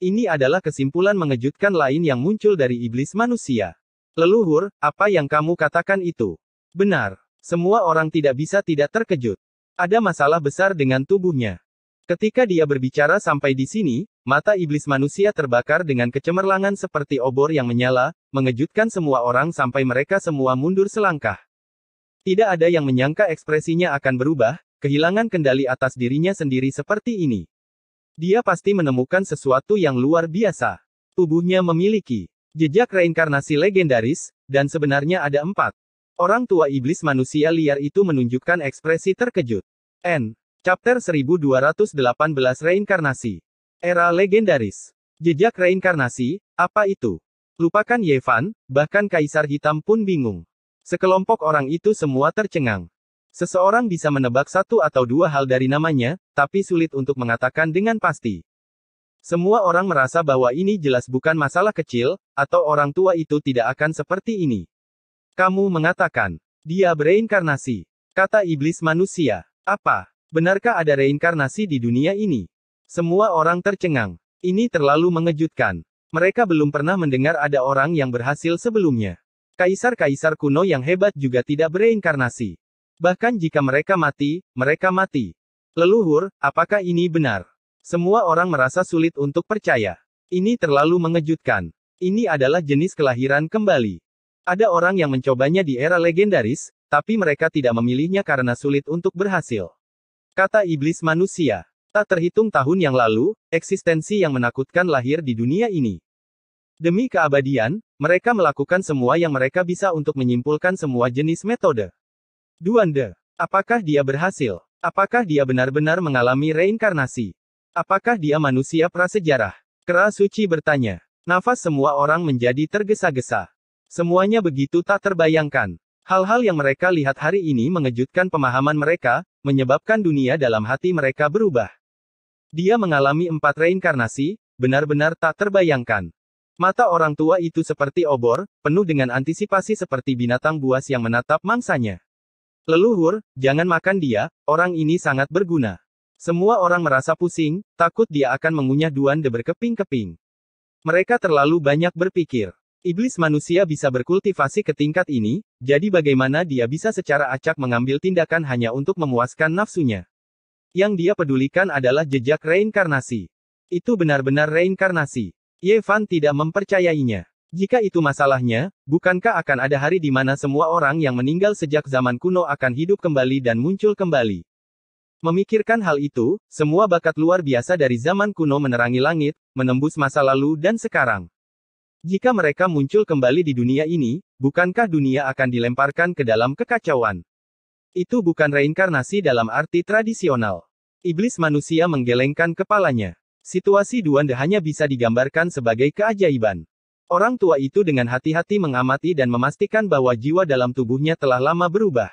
Ini adalah kesimpulan mengejutkan lain yang muncul dari iblis manusia. Leluhur, apa yang kamu katakan itu? Benar. Semua orang tidak bisa tidak terkejut. Ada masalah besar dengan tubuhnya. Ketika dia berbicara sampai di sini, mata iblis manusia terbakar dengan kecemerlangan seperti obor yang menyala, mengejutkan semua orang sampai mereka semua mundur selangkah. Tidak ada yang menyangka ekspresinya akan berubah, kehilangan kendali atas dirinya sendiri seperti ini. Dia pasti menemukan sesuatu yang luar biasa. Tubuhnya memiliki Jejak reinkarnasi legendaris, dan sebenarnya ada empat. Orang tua iblis manusia liar itu menunjukkan ekspresi terkejut. N. Chapter 1218 Reinkarnasi. Era Legendaris. Jejak reinkarnasi, apa itu? Lupakan Yevan, bahkan Kaisar Hitam pun bingung. Sekelompok orang itu semua tercengang. Seseorang bisa menebak satu atau dua hal dari namanya, tapi sulit untuk mengatakan dengan pasti. Semua orang merasa bahwa ini jelas bukan masalah kecil, atau orang tua itu tidak akan seperti ini. Kamu mengatakan, dia bereinkarnasi. Kata iblis manusia. Apa? Benarkah ada reinkarnasi di dunia ini? Semua orang tercengang. Ini terlalu mengejutkan. Mereka belum pernah mendengar ada orang yang berhasil sebelumnya. Kaisar-kaisar kuno yang hebat juga tidak bereinkarnasi. Bahkan jika mereka mati, mereka mati. Leluhur, apakah ini benar? Semua orang merasa sulit untuk percaya. Ini terlalu mengejutkan. Ini adalah jenis kelahiran kembali. Ada orang yang mencobanya di era legendaris, tapi mereka tidak memilihnya karena sulit untuk berhasil. Kata iblis manusia. Tak terhitung tahun yang lalu, eksistensi yang menakutkan lahir di dunia ini. Demi keabadian, mereka melakukan semua yang mereka bisa untuk menyimpulkan semua jenis metode. Duande, apakah dia berhasil? Apakah dia benar-benar mengalami reinkarnasi? Apakah dia manusia prasejarah? Kera Suci bertanya. Nafas semua orang menjadi tergesa-gesa. Semuanya begitu tak terbayangkan. Hal-hal yang mereka lihat hari ini mengejutkan pemahaman mereka, menyebabkan dunia dalam hati mereka berubah. Dia mengalami empat reinkarnasi, benar-benar tak terbayangkan. Mata orang tua itu seperti obor, penuh dengan antisipasi seperti binatang buas yang menatap mangsanya. Leluhur, jangan makan dia, orang ini sangat berguna. Semua orang merasa pusing, takut dia akan mengunyah Duan De berkeping-keping. Mereka terlalu banyak berpikir. Iblis manusia bisa berkultivasi ke tingkat ini, jadi bagaimana dia bisa secara acak mengambil tindakan hanya untuk memuaskan nafsunya. Yang dia pedulikan adalah jejak reinkarnasi. Itu benar-benar reinkarnasi. Yevan tidak mempercayainya. Jika itu masalahnya, bukankah akan ada hari di mana semua orang yang meninggal sejak zaman kuno akan hidup kembali dan muncul kembali? Memikirkan hal itu, semua bakat luar biasa dari zaman kuno menerangi langit, menembus masa lalu dan sekarang. Jika mereka muncul kembali di dunia ini, bukankah dunia akan dilemparkan ke dalam kekacauan? Itu bukan reinkarnasi dalam arti tradisional. Iblis manusia menggelengkan kepalanya. Situasi Duanda hanya bisa digambarkan sebagai keajaiban. Orang tua itu dengan hati-hati mengamati dan memastikan bahwa jiwa dalam tubuhnya telah lama berubah.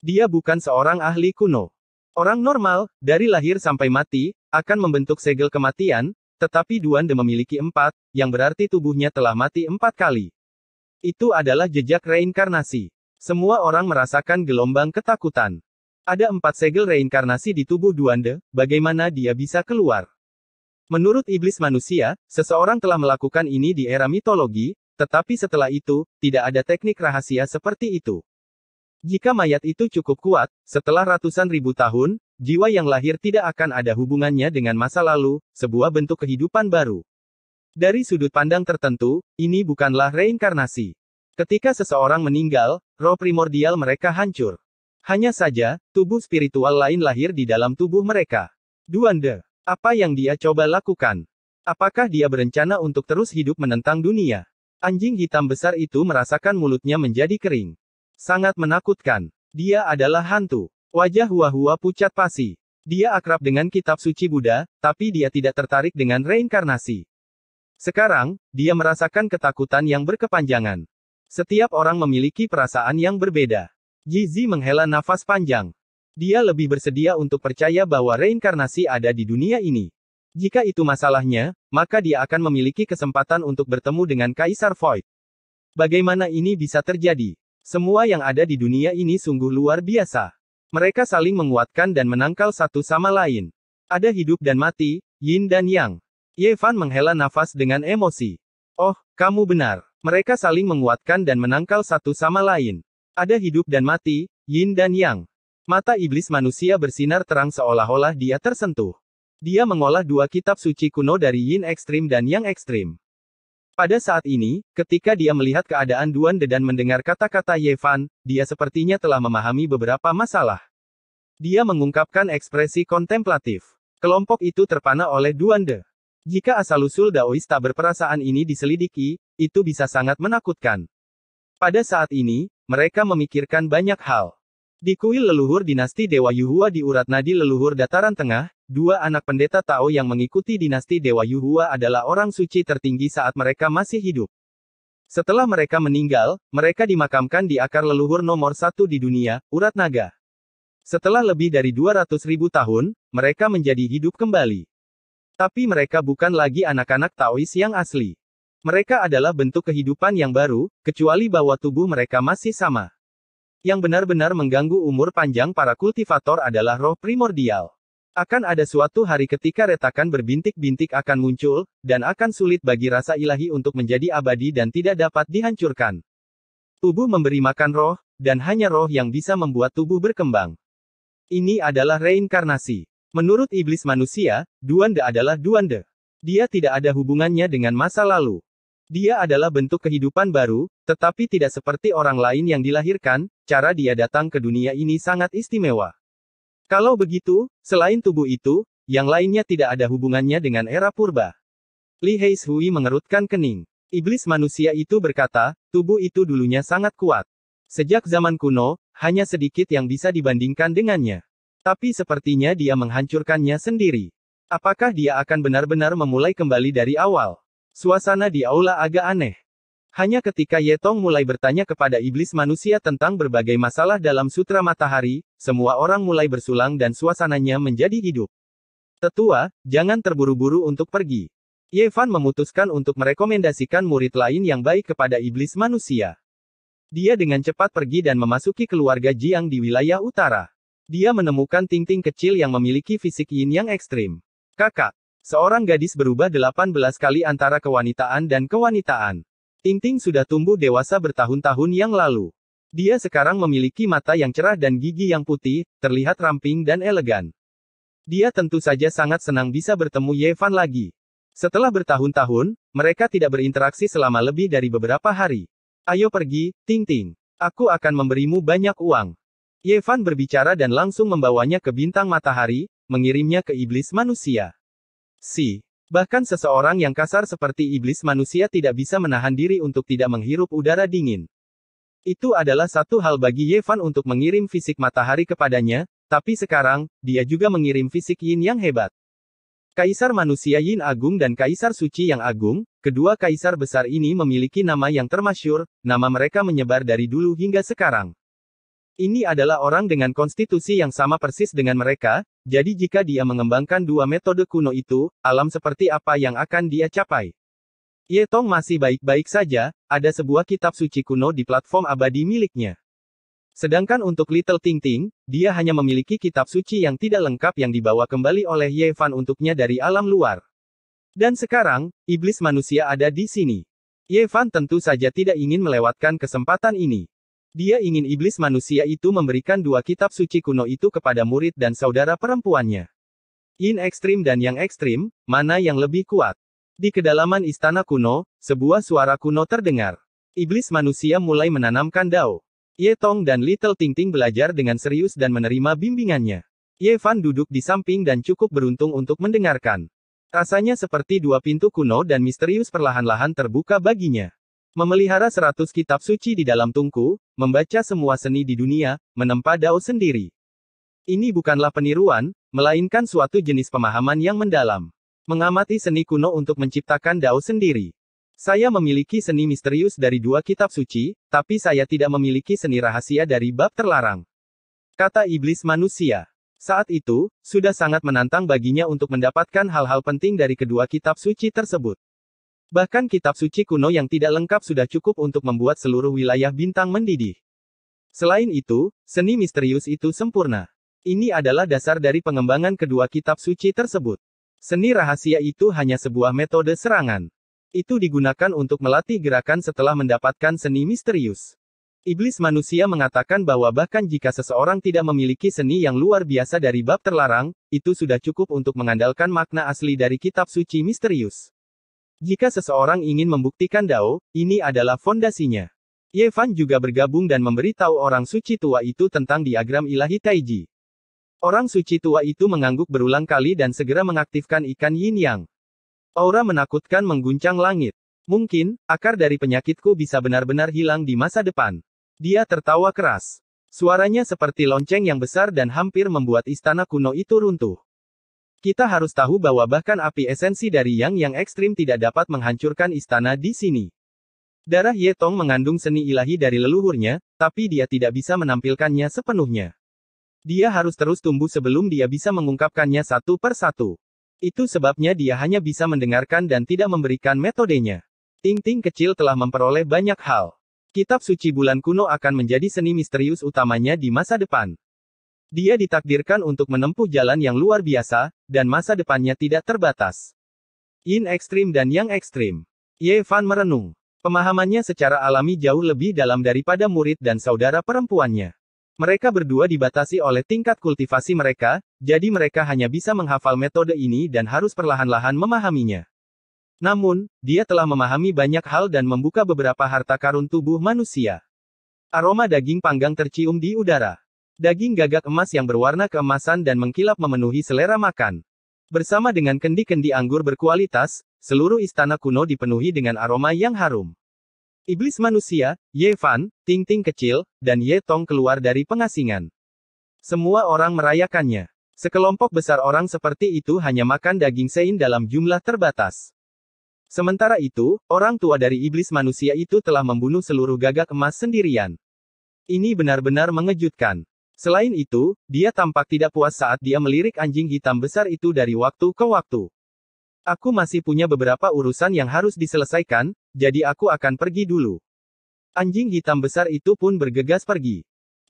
Dia bukan seorang ahli kuno. Orang normal, dari lahir sampai mati, akan membentuk segel kematian, tetapi Duande memiliki empat, yang berarti tubuhnya telah mati empat kali. Itu adalah jejak reinkarnasi. Semua orang merasakan gelombang ketakutan. Ada empat segel reinkarnasi di tubuh Duande, bagaimana dia bisa keluar? Menurut iblis manusia, seseorang telah melakukan ini di era mitologi, tetapi setelah itu, tidak ada teknik rahasia seperti itu. Jika mayat itu cukup kuat, setelah ratusan ribu tahun, jiwa yang lahir tidak akan ada hubungannya dengan masa lalu, sebuah bentuk kehidupan baru. Dari sudut pandang tertentu, ini bukanlah reinkarnasi. Ketika seseorang meninggal, roh primordial mereka hancur. Hanya saja, tubuh spiritual lain lahir di dalam tubuh mereka. Duande, apa yang dia coba lakukan? Apakah dia berencana untuk terus hidup menentang dunia? Anjing hitam besar itu merasakan mulutnya menjadi kering. Sangat menakutkan. Dia adalah hantu. Wajah Hua-Hua pucat pasi. Dia akrab dengan kitab suci Buddha, tapi dia tidak tertarik dengan reinkarnasi. Sekarang, dia merasakan ketakutan yang berkepanjangan. Setiap orang memiliki perasaan yang berbeda. Jizi menghela nafas panjang. Dia lebih bersedia untuk percaya bahwa reinkarnasi ada di dunia ini. Jika itu masalahnya, maka dia akan memiliki kesempatan untuk bertemu dengan Kaisar Void. Bagaimana ini bisa terjadi? Semua yang ada di dunia ini sungguh luar biasa. Mereka saling menguatkan dan menangkal satu sama lain. Ada hidup dan mati, yin dan yang. Yevan menghela nafas dengan emosi. Oh, kamu benar. Mereka saling menguatkan dan menangkal satu sama lain. Ada hidup dan mati, yin dan yang. Mata iblis manusia bersinar terang seolah-olah dia tersentuh. Dia mengolah dua kitab suci kuno dari yin ekstrim dan yang ekstrim. Pada saat ini, ketika dia melihat keadaan Duan De dan mendengar kata-kata Yevan, dia sepertinya telah memahami beberapa masalah. Dia mengungkapkan ekspresi kontemplatif. Kelompok itu terpana oleh Duan De. Jika asal-usul Daois tak berperasaan ini diselidiki, itu bisa sangat menakutkan. Pada saat ini, mereka memikirkan banyak hal. Di kuil leluhur dinasti Dewa Yuhua di urat nadi leluhur dataran tengah, Dua anak pendeta Tao yang mengikuti dinasti Dewa Yuhua adalah orang suci tertinggi saat mereka masih hidup. Setelah mereka meninggal, mereka dimakamkan di akar leluhur nomor satu di dunia, Urat Naga. Setelah lebih dari 200 ribu tahun, mereka menjadi hidup kembali. Tapi mereka bukan lagi anak-anak Taois yang asli. Mereka adalah bentuk kehidupan yang baru, kecuali bahwa tubuh mereka masih sama. Yang benar-benar mengganggu umur panjang para kultivator adalah roh primordial. Akan ada suatu hari ketika retakan berbintik-bintik akan muncul, dan akan sulit bagi rasa ilahi untuk menjadi abadi dan tidak dapat dihancurkan. Tubuh memberi makan roh, dan hanya roh yang bisa membuat tubuh berkembang. Ini adalah reinkarnasi. Menurut iblis manusia, duande adalah duande. Dia tidak ada hubungannya dengan masa lalu. Dia adalah bentuk kehidupan baru, tetapi tidak seperti orang lain yang dilahirkan, cara dia datang ke dunia ini sangat istimewa. Kalau begitu, selain tubuh itu, yang lainnya tidak ada hubungannya dengan era purba. Li Heishui mengerutkan kening. Iblis manusia itu berkata, tubuh itu dulunya sangat kuat. Sejak zaman kuno, hanya sedikit yang bisa dibandingkan dengannya. Tapi sepertinya dia menghancurkannya sendiri. Apakah dia akan benar-benar memulai kembali dari awal? Suasana di aula agak aneh. Hanya ketika Yetong mulai bertanya kepada iblis manusia tentang berbagai masalah dalam Sutra Matahari, semua orang mulai bersulang dan suasananya menjadi hidup. Tetua, jangan terburu-buru untuk pergi. Yevan memutuskan untuk merekomendasikan murid lain yang baik kepada iblis manusia. Dia dengan cepat pergi dan memasuki keluarga Jiang di wilayah utara. Dia menemukan Tingting kecil yang memiliki fisik yin yang ekstrim. Kakak, seorang gadis berubah 18 kali antara kewanitaan dan kewanitaan. Tingting sudah tumbuh dewasa bertahun-tahun yang lalu. Dia sekarang memiliki mata yang cerah dan gigi yang putih, terlihat ramping dan elegan. Dia tentu saja sangat senang bisa bertemu Yevan lagi. Setelah bertahun-tahun, mereka tidak berinteraksi selama lebih dari beberapa hari. Ayo pergi, Ting Ting. Aku akan memberimu banyak uang. Yevan berbicara dan langsung membawanya ke bintang matahari, mengirimnya ke iblis manusia. Si Bahkan seseorang yang kasar seperti iblis manusia tidak bisa menahan diri untuk tidak menghirup udara dingin. Itu adalah satu hal bagi Yevan untuk mengirim fisik matahari kepadanya, tapi sekarang, dia juga mengirim fisik yin yang hebat. Kaisar manusia Yin Agung dan Kaisar Suci yang Agung, kedua kaisar besar ini memiliki nama yang termasyur, nama mereka menyebar dari dulu hingga sekarang. Ini adalah orang dengan konstitusi yang sama persis dengan mereka, jadi jika dia mengembangkan dua metode kuno itu, alam seperti apa yang akan dia capai? Ye Tong masih baik-baik saja, ada sebuah kitab suci kuno di platform abadi miliknya. Sedangkan untuk Little Ting Ting, dia hanya memiliki kitab suci yang tidak lengkap yang dibawa kembali oleh Ye Fan untuknya dari alam luar. Dan sekarang, iblis manusia ada di sini. Ye Fan tentu saja tidak ingin melewatkan kesempatan ini. Dia ingin iblis manusia itu memberikan dua kitab suci kuno itu kepada murid dan saudara perempuannya. In ekstrim dan yang ekstrim, mana yang lebih kuat? Di kedalaman istana kuno, sebuah suara kuno terdengar. Iblis manusia mulai menanamkan dao. Ye Tong dan Little Ting Ting belajar dengan serius dan menerima bimbingannya. Ye Fan duduk di samping dan cukup beruntung untuk mendengarkan. Rasanya seperti dua pintu kuno dan misterius perlahan-lahan terbuka baginya. Memelihara seratus kitab suci di dalam tungku, membaca semua seni di dunia, menempa Dao sendiri. Ini bukanlah peniruan, melainkan suatu jenis pemahaman yang mendalam. Mengamati seni kuno untuk menciptakan Dao sendiri. Saya memiliki seni misterius dari dua kitab suci, tapi saya tidak memiliki seni rahasia dari bab terlarang. Kata iblis manusia. Saat itu, sudah sangat menantang baginya untuk mendapatkan hal-hal penting dari kedua kitab suci tersebut. Bahkan kitab suci kuno yang tidak lengkap sudah cukup untuk membuat seluruh wilayah bintang mendidih. Selain itu, seni misterius itu sempurna. Ini adalah dasar dari pengembangan kedua kitab suci tersebut. Seni rahasia itu hanya sebuah metode serangan. Itu digunakan untuk melatih gerakan setelah mendapatkan seni misterius. Iblis manusia mengatakan bahwa bahkan jika seseorang tidak memiliki seni yang luar biasa dari bab terlarang, itu sudah cukup untuk mengandalkan makna asli dari kitab suci misterius. Jika seseorang ingin membuktikan Dao, ini adalah fondasinya. Yevan juga bergabung dan memberitahu orang suci tua itu tentang diagram ilahi Taiji. Orang suci tua itu mengangguk berulang kali dan segera mengaktifkan ikan yin yang. Aura menakutkan mengguncang langit. Mungkin, akar dari penyakitku bisa benar-benar hilang di masa depan. Dia tertawa keras. Suaranya seperti lonceng yang besar dan hampir membuat istana kuno itu runtuh. Kita harus tahu bahwa bahkan api esensi dari yang yang ekstrim tidak dapat menghancurkan istana di sini. Darah Yetong mengandung seni ilahi dari leluhurnya, tapi dia tidak bisa menampilkannya sepenuhnya. Dia harus terus tumbuh sebelum dia bisa mengungkapkannya satu per satu. Itu sebabnya dia hanya bisa mendengarkan dan tidak memberikan metodenya. Ting-ting kecil telah memperoleh banyak hal. Kitab suci bulan kuno akan menjadi seni misterius utamanya di masa depan. Dia ditakdirkan untuk menempuh jalan yang luar biasa, dan masa depannya tidak terbatas. In ekstrim dan yang ekstrim. Ye Fan merenung. Pemahamannya secara alami jauh lebih dalam daripada murid dan saudara perempuannya. Mereka berdua dibatasi oleh tingkat kultivasi mereka, jadi mereka hanya bisa menghafal metode ini dan harus perlahan-lahan memahaminya. Namun, dia telah memahami banyak hal dan membuka beberapa harta karun tubuh manusia. Aroma daging panggang tercium di udara. Daging gagak emas yang berwarna keemasan dan mengkilap memenuhi selera makan. Bersama dengan kendi-kendi anggur berkualitas, seluruh istana kuno dipenuhi dengan aroma yang harum. Iblis manusia, Ye Fan, Ting Ting kecil, dan Ye Tong keluar dari pengasingan. Semua orang merayakannya. Sekelompok besar orang seperti itu hanya makan daging sein dalam jumlah terbatas. Sementara itu, orang tua dari iblis manusia itu telah membunuh seluruh gagak emas sendirian. Ini benar-benar mengejutkan. Selain itu, dia tampak tidak puas saat dia melirik anjing hitam besar itu dari waktu ke waktu. Aku masih punya beberapa urusan yang harus diselesaikan, jadi aku akan pergi dulu. Anjing hitam besar itu pun bergegas pergi.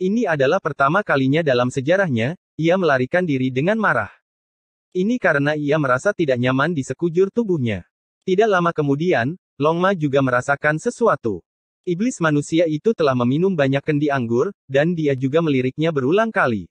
Ini adalah pertama kalinya dalam sejarahnya, ia melarikan diri dengan marah. Ini karena ia merasa tidak nyaman di sekujur tubuhnya. Tidak lama kemudian, Longma juga merasakan sesuatu. Iblis manusia itu telah meminum banyak kendi anggur, dan dia juga meliriknya berulang kali.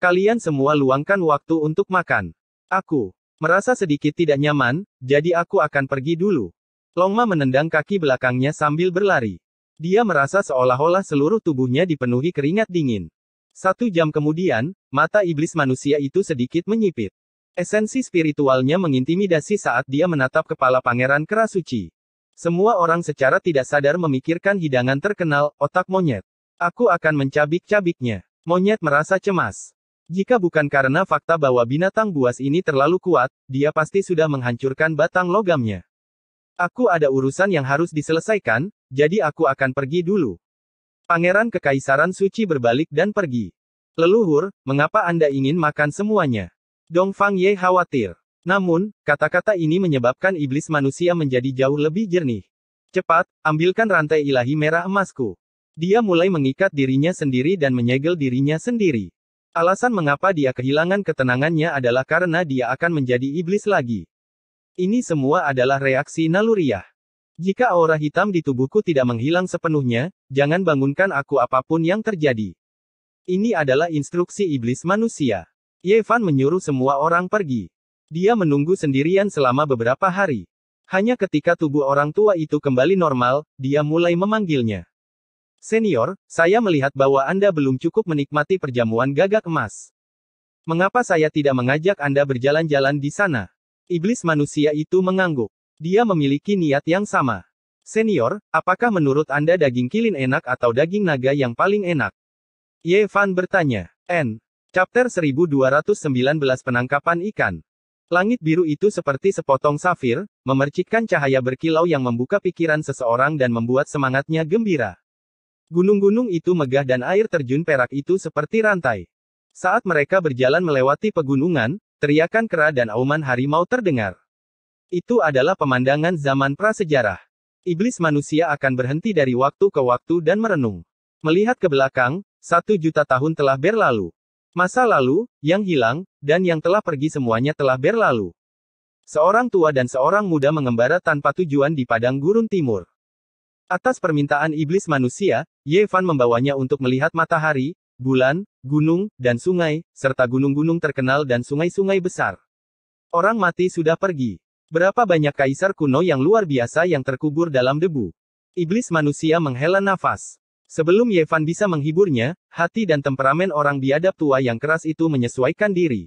Kalian semua luangkan waktu untuk makan. Aku merasa sedikit tidak nyaman, jadi aku akan pergi dulu. Longma menendang kaki belakangnya sambil berlari. Dia merasa seolah-olah seluruh tubuhnya dipenuhi keringat dingin. Satu jam kemudian, mata iblis manusia itu sedikit menyipit. Esensi spiritualnya mengintimidasi saat dia menatap kepala pangeran kerasuci. Semua orang secara tidak sadar memikirkan hidangan terkenal, otak monyet. Aku akan mencabik-cabiknya. Monyet merasa cemas. Jika bukan karena fakta bahwa binatang buas ini terlalu kuat, dia pasti sudah menghancurkan batang logamnya. Aku ada urusan yang harus diselesaikan, jadi aku akan pergi dulu. Pangeran Kekaisaran Suci berbalik dan pergi. Leluhur, mengapa Anda ingin makan semuanya? Dongfang Ye khawatir. Namun, kata-kata ini menyebabkan iblis manusia menjadi jauh lebih jernih. Cepat, ambilkan rantai ilahi merah emasku. Dia mulai mengikat dirinya sendiri dan menyegel dirinya sendiri. Alasan mengapa dia kehilangan ketenangannya adalah karena dia akan menjadi iblis lagi. Ini semua adalah reaksi naluriah. Jika aura hitam di tubuhku tidak menghilang sepenuhnya, jangan bangunkan aku apapun yang terjadi. Ini adalah instruksi iblis manusia. Yevan menyuruh semua orang pergi. Dia menunggu sendirian selama beberapa hari. Hanya ketika tubuh orang tua itu kembali normal, dia mulai memanggilnya. Senior, saya melihat bahwa Anda belum cukup menikmati perjamuan gagak emas. Mengapa saya tidak mengajak Anda berjalan-jalan di sana? Iblis manusia itu mengangguk. Dia memiliki niat yang sama. Senior, apakah menurut Anda daging kilin enak atau daging naga yang paling enak? Yevan bertanya. N. Chapter 1219 Penangkapan Ikan. Langit biru itu seperti sepotong safir, memercikkan cahaya berkilau yang membuka pikiran seseorang dan membuat semangatnya gembira. Gunung-gunung itu megah dan air terjun perak itu seperti rantai. Saat mereka berjalan melewati pegunungan, teriakan kera dan auman harimau terdengar. Itu adalah pemandangan zaman prasejarah. Iblis manusia akan berhenti dari waktu ke waktu dan merenung. Melihat ke belakang, satu juta tahun telah berlalu. Masa lalu, yang hilang, dan yang telah pergi semuanya telah berlalu. Seorang tua dan seorang muda mengembara tanpa tujuan di padang gurun timur. Atas permintaan iblis manusia, Yevan membawanya untuk melihat matahari, bulan, gunung, dan sungai, serta gunung-gunung terkenal dan sungai-sungai besar. Orang mati sudah pergi. Berapa banyak kaisar kuno yang luar biasa yang terkubur dalam debu. Iblis manusia menghela nafas. Sebelum Yevan bisa menghiburnya, hati dan temperamen orang biadab tua yang keras itu menyesuaikan diri.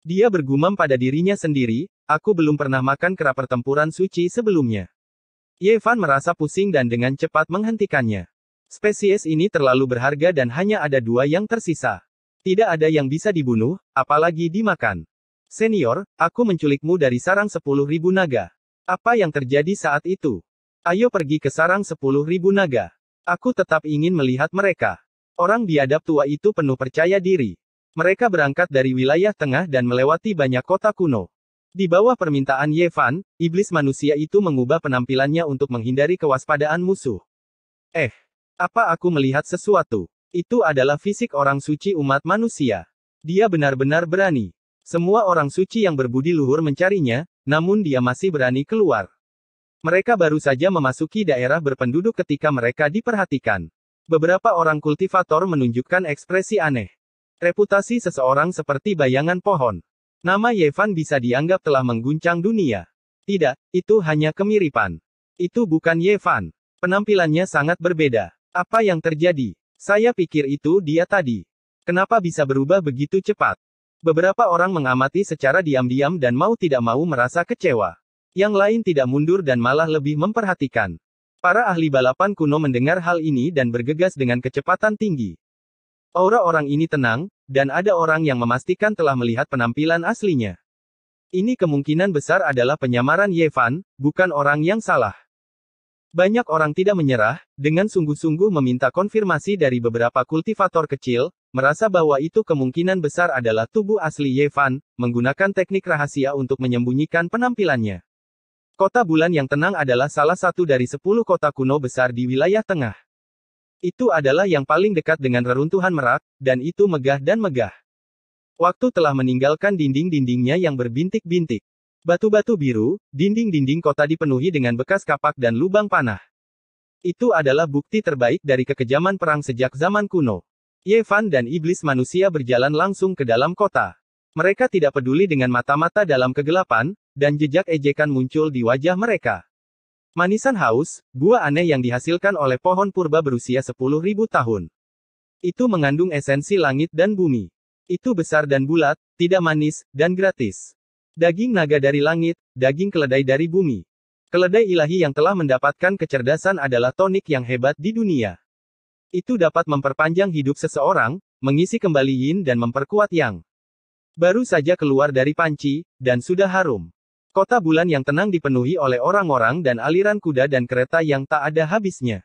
Dia bergumam pada dirinya sendiri, aku belum pernah makan kerap pertempuran suci sebelumnya. Yevan merasa pusing dan dengan cepat menghentikannya. Spesies ini terlalu berharga dan hanya ada dua yang tersisa. Tidak ada yang bisa dibunuh, apalagi dimakan. Senior, aku menculikmu dari sarang sepuluh ribu naga. Apa yang terjadi saat itu? Ayo pergi ke sarang sepuluh ribu naga. Aku tetap ingin melihat mereka. Orang biadab tua itu penuh percaya diri. Mereka berangkat dari wilayah tengah dan melewati banyak kota kuno. Di bawah permintaan Yevan, iblis manusia itu mengubah penampilannya untuk menghindari kewaspadaan musuh. Eh, apa aku melihat sesuatu? Itu adalah fisik orang suci umat manusia. Dia benar-benar berani. Semua orang suci yang berbudi luhur mencarinya, namun dia masih berani keluar. Mereka baru saja memasuki daerah berpenduduk ketika mereka diperhatikan. Beberapa orang kultivator menunjukkan ekspresi aneh. Reputasi seseorang seperti bayangan pohon. Nama Yevan bisa dianggap telah mengguncang dunia. Tidak, itu hanya kemiripan. Itu bukan Yevan. Penampilannya sangat berbeda. Apa yang terjadi? Saya pikir itu dia tadi. Kenapa bisa berubah begitu cepat? Beberapa orang mengamati secara diam-diam dan mau tidak mau merasa kecewa. Yang lain tidak mundur dan malah lebih memperhatikan. Para ahli balapan kuno mendengar hal ini dan bergegas dengan kecepatan tinggi. Aura orang ini tenang, dan ada orang yang memastikan telah melihat penampilan aslinya. Ini kemungkinan besar adalah penyamaran Yevan, bukan orang yang salah. Banyak orang tidak menyerah, dengan sungguh-sungguh meminta konfirmasi dari beberapa kultivator kecil, merasa bahwa itu kemungkinan besar adalah tubuh asli Yevan, menggunakan teknik rahasia untuk menyembunyikan penampilannya. Kota bulan yang tenang adalah salah satu dari sepuluh kota kuno besar di wilayah tengah. Itu adalah yang paling dekat dengan reruntuhan Merak, dan itu megah dan megah. Waktu telah meninggalkan dinding-dindingnya yang berbintik-bintik. Batu-batu biru, dinding-dinding kota dipenuhi dengan bekas kapak dan lubang panah. Itu adalah bukti terbaik dari kekejaman perang sejak zaman kuno. Yevan dan iblis manusia berjalan langsung ke dalam kota. Mereka tidak peduli dengan mata-mata dalam kegelapan, dan jejak ejekan muncul di wajah mereka. Manisan haus, buah aneh yang dihasilkan oleh pohon purba berusia 10.000 tahun. Itu mengandung esensi langit dan bumi. Itu besar dan bulat, tidak manis, dan gratis. Daging naga dari langit, daging keledai dari bumi. Keledai ilahi yang telah mendapatkan kecerdasan adalah tonik yang hebat di dunia. Itu dapat memperpanjang hidup seseorang, mengisi kembali yin dan memperkuat yang. Baru saja keluar dari panci, dan sudah harum. Kota bulan yang tenang dipenuhi oleh orang-orang dan aliran kuda dan kereta yang tak ada habisnya.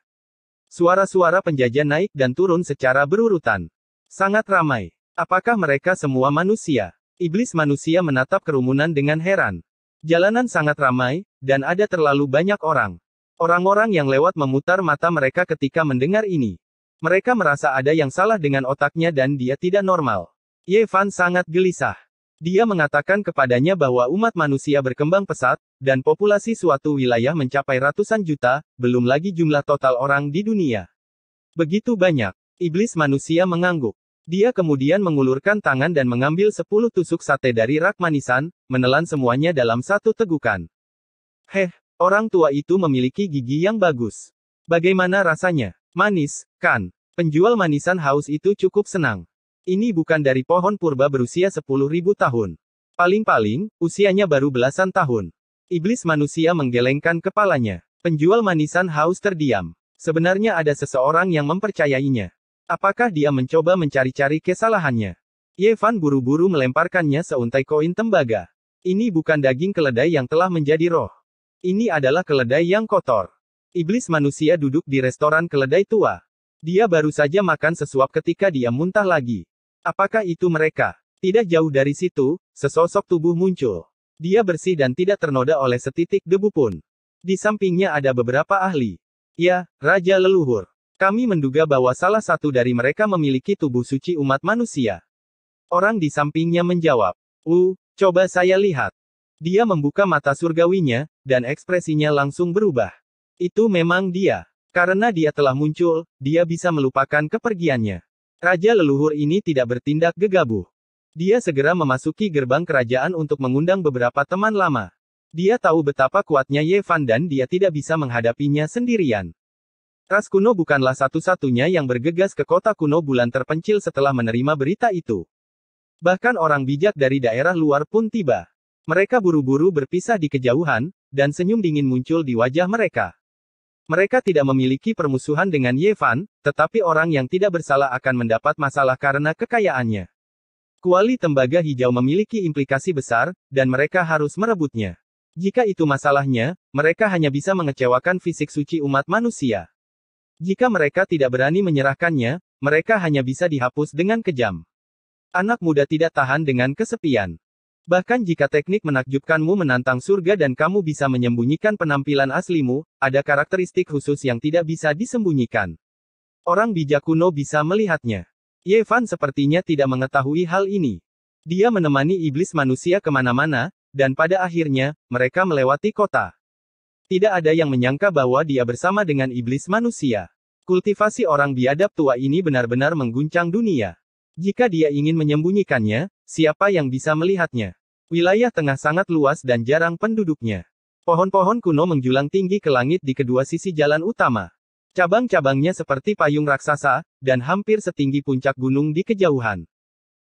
Suara-suara penjajah naik dan turun secara berurutan. Sangat ramai. Apakah mereka semua manusia? Iblis manusia menatap kerumunan dengan heran. Jalanan sangat ramai, dan ada terlalu banyak orang. Orang-orang yang lewat memutar mata mereka ketika mendengar ini. Mereka merasa ada yang salah dengan otaknya dan dia tidak normal. Yevan sangat gelisah. Dia mengatakan kepadanya bahwa umat manusia berkembang pesat, dan populasi suatu wilayah mencapai ratusan juta, belum lagi jumlah total orang di dunia. Begitu banyak, iblis manusia mengangguk. Dia kemudian mengulurkan tangan dan mengambil sepuluh tusuk sate dari rak manisan, menelan semuanya dalam satu tegukan. Heh, orang tua itu memiliki gigi yang bagus. Bagaimana rasanya? Manis, kan? Penjual manisan haus itu cukup senang. Ini bukan dari pohon purba berusia 10.000 tahun. Paling-paling, usianya baru belasan tahun. Iblis manusia menggelengkan kepalanya. Penjual manisan haus terdiam. Sebenarnya ada seseorang yang mempercayainya. Apakah dia mencoba mencari-cari kesalahannya? Yevan buru-buru melemparkannya seuntai koin tembaga. Ini bukan daging keledai yang telah menjadi roh. Ini adalah keledai yang kotor. Iblis manusia duduk di restoran keledai tua. Dia baru saja makan sesuap ketika dia muntah lagi. Apakah itu mereka? Tidak jauh dari situ, sesosok tubuh muncul. Dia bersih dan tidak ternoda oleh setitik debu pun. Di sampingnya ada beberapa ahli. Ya, Raja Leluhur. Kami menduga bahwa salah satu dari mereka memiliki tubuh suci umat manusia. Orang di sampingnya menjawab, Uh, coba saya lihat. Dia membuka mata surgawinya, dan ekspresinya langsung berubah. Itu memang dia. Karena dia telah muncul, dia bisa melupakan kepergiannya. Raja leluhur ini tidak bertindak gegabah. Dia segera memasuki gerbang kerajaan untuk mengundang beberapa teman lama. Dia tahu betapa kuatnya Yefan dan dia tidak bisa menghadapinya sendirian. Ras kuno bukanlah satu-satunya yang bergegas ke kota kuno bulan terpencil setelah menerima berita itu. Bahkan orang bijak dari daerah luar pun tiba. Mereka buru-buru berpisah di kejauhan, dan senyum dingin muncul di wajah mereka. Mereka tidak memiliki permusuhan dengan Yevan, tetapi orang yang tidak bersalah akan mendapat masalah karena kekayaannya. Kuali tembaga hijau memiliki implikasi besar, dan mereka harus merebutnya. Jika itu masalahnya, mereka hanya bisa mengecewakan fisik suci umat manusia. Jika mereka tidak berani menyerahkannya, mereka hanya bisa dihapus dengan kejam. Anak muda tidak tahan dengan kesepian. Bahkan jika teknik menakjubkanmu menantang surga dan kamu bisa menyembunyikan penampilan aslimu, ada karakteristik khusus yang tidak bisa disembunyikan. Orang bijak kuno bisa melihatnya. Yevan sepertinya tidak mengetahui hal ini. Dia menemani iblis manusia kemana-mana, dan pada akhirnya, mereka melewati kota. Tidak ada yang menyangka bahwa dia bersama dengan iblis manusia. Kultivasi orang biadab tua ini benar-benar mengguncang dunia. Jika dia ingin menyembunyikannya, siapa yang bisa melihatnya? Wilayah tengah sangat luas dan jarang penduduknya. Pohon-pohon kuno menjulang tinggi ke langit di kedua sisi jalan utama. Cabang-cabangnya seperti payung raksasa, dan hampir setinggi puncak gunung di kejauhan.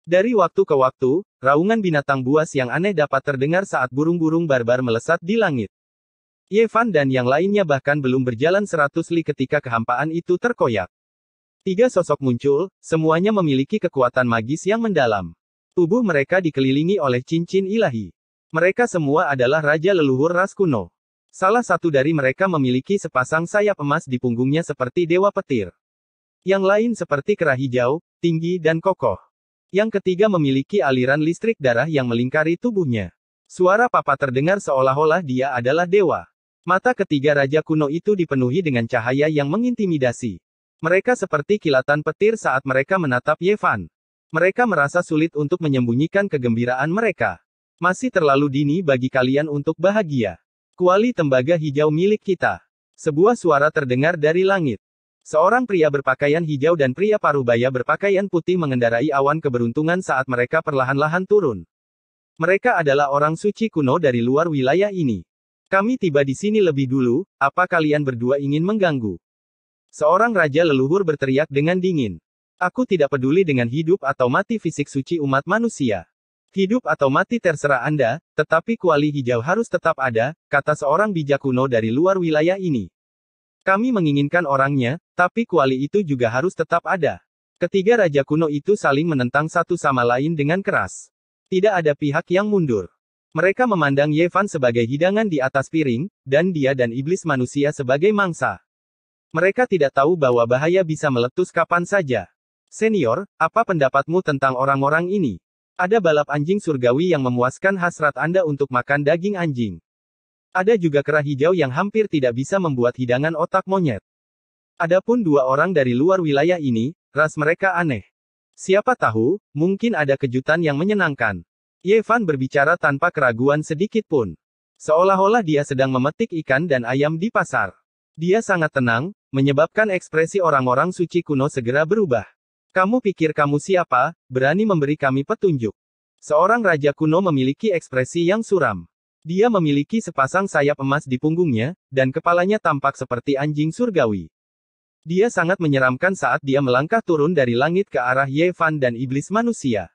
Dari waktu ke waktu, raungan binatang buas yang aneh dapat terdengar saat burung-burung barbar melesat di langit. Yevan dan yang lainnya bahkan belum berjalan seratus li ketika kehampaan itu terkoyak. Tiga sosok muncul, semuanya memiliki kekuatan magis yang mendalam. Tubuh mereka dikelilingi oleh cincin ilahi. Mereka semua adalah raja leluhur ras kuno. Salah satu dari mereka memiliki sepasang sayap emas di punggungnya seperti dewa petir. Yang lain seperti kera hijau, tinggi dan kokoh. Yang ketiga memiliki aliran listrik darah yang melingkari tubuhnya. Suara papa terdengar seolah-olah dia adalah dewa. Mata ketiga raja kuno itu dipenuhi dengan cahaya yang mengintimidasi. Mereka seperti kilatan petir saat mereka menatap Yevan. Mereka merasa sulit untuk menyembunyikan kegembiraan mereka. Masih terlalu dini bagi kalian untuk bahagia. Kuali tembaga hijau milik kita. Sebuah suara terdengar dari langit. Seorang pria berpakaian hijau dan pria parubaya berpakaian putih mengendarai awan keberuntungan saat mereka perlahan-lahan turun. Mereka adalah orang suci kuno dari luar wilayah ini. Kami tiba di sini lebih dulu, apa kalian berdua ingin mengganggu? Seorang raja leluhur berteriak dengan dingin. Aku tidak peduli dengan hidup atau mati fisik suci umat manusia. Hidup atau mati terserah Anda, tetapi kuali hijau harus tetap ada, kata seorang bijak kuno dari luar wilayah ini. Kami menginginkan orangnya, tapi kuali itu juga harus tetap ada. Ketiga raja kuno itu saling menentang satu sama lain dengan keras. Tidak ada pihak yang mundur. Mereka memandang Yevan sebagai hidangan di atas piring, dan dia dan iblis manusia sebagai mangsa. Mereka tidak tahu bahwa bahaya bisa meletus kapan saja. Senior, apa pendapatmu tentang orang-orang ini? Ada balap anjing surgawi yang memuaskan hasrat Anda untuk makan daging anjing. Ada juga kerah hijau yang hampir tidak bisa membuat hidangan otak monyet. Adapun dua orang dari luar wilayah ini, ras mereka aneh. Siapa tahu, mungkin ada kejutan yang menyenangkan. Yevan berbicara tanpa keraguan sedikit pun. Seolah-olah dia sedang memetik ikan dan ayam di pasar. Dia sangat tenang, menyebabkan ekspresi orang-orang suci kuno segera berubah. Kamu pikir kamu siapa, berani memberi kami petunjuk? Seorang raja kuno memiliki ekspresi yang suram. Dia memiliki sepasang sayap emas di punggungnya, dan kepalanya tampak seperti anjing surgawi. Dia sangat menyeramkan saat dia melangkah turun dari langit ke arah Yevan dan iblis manusia.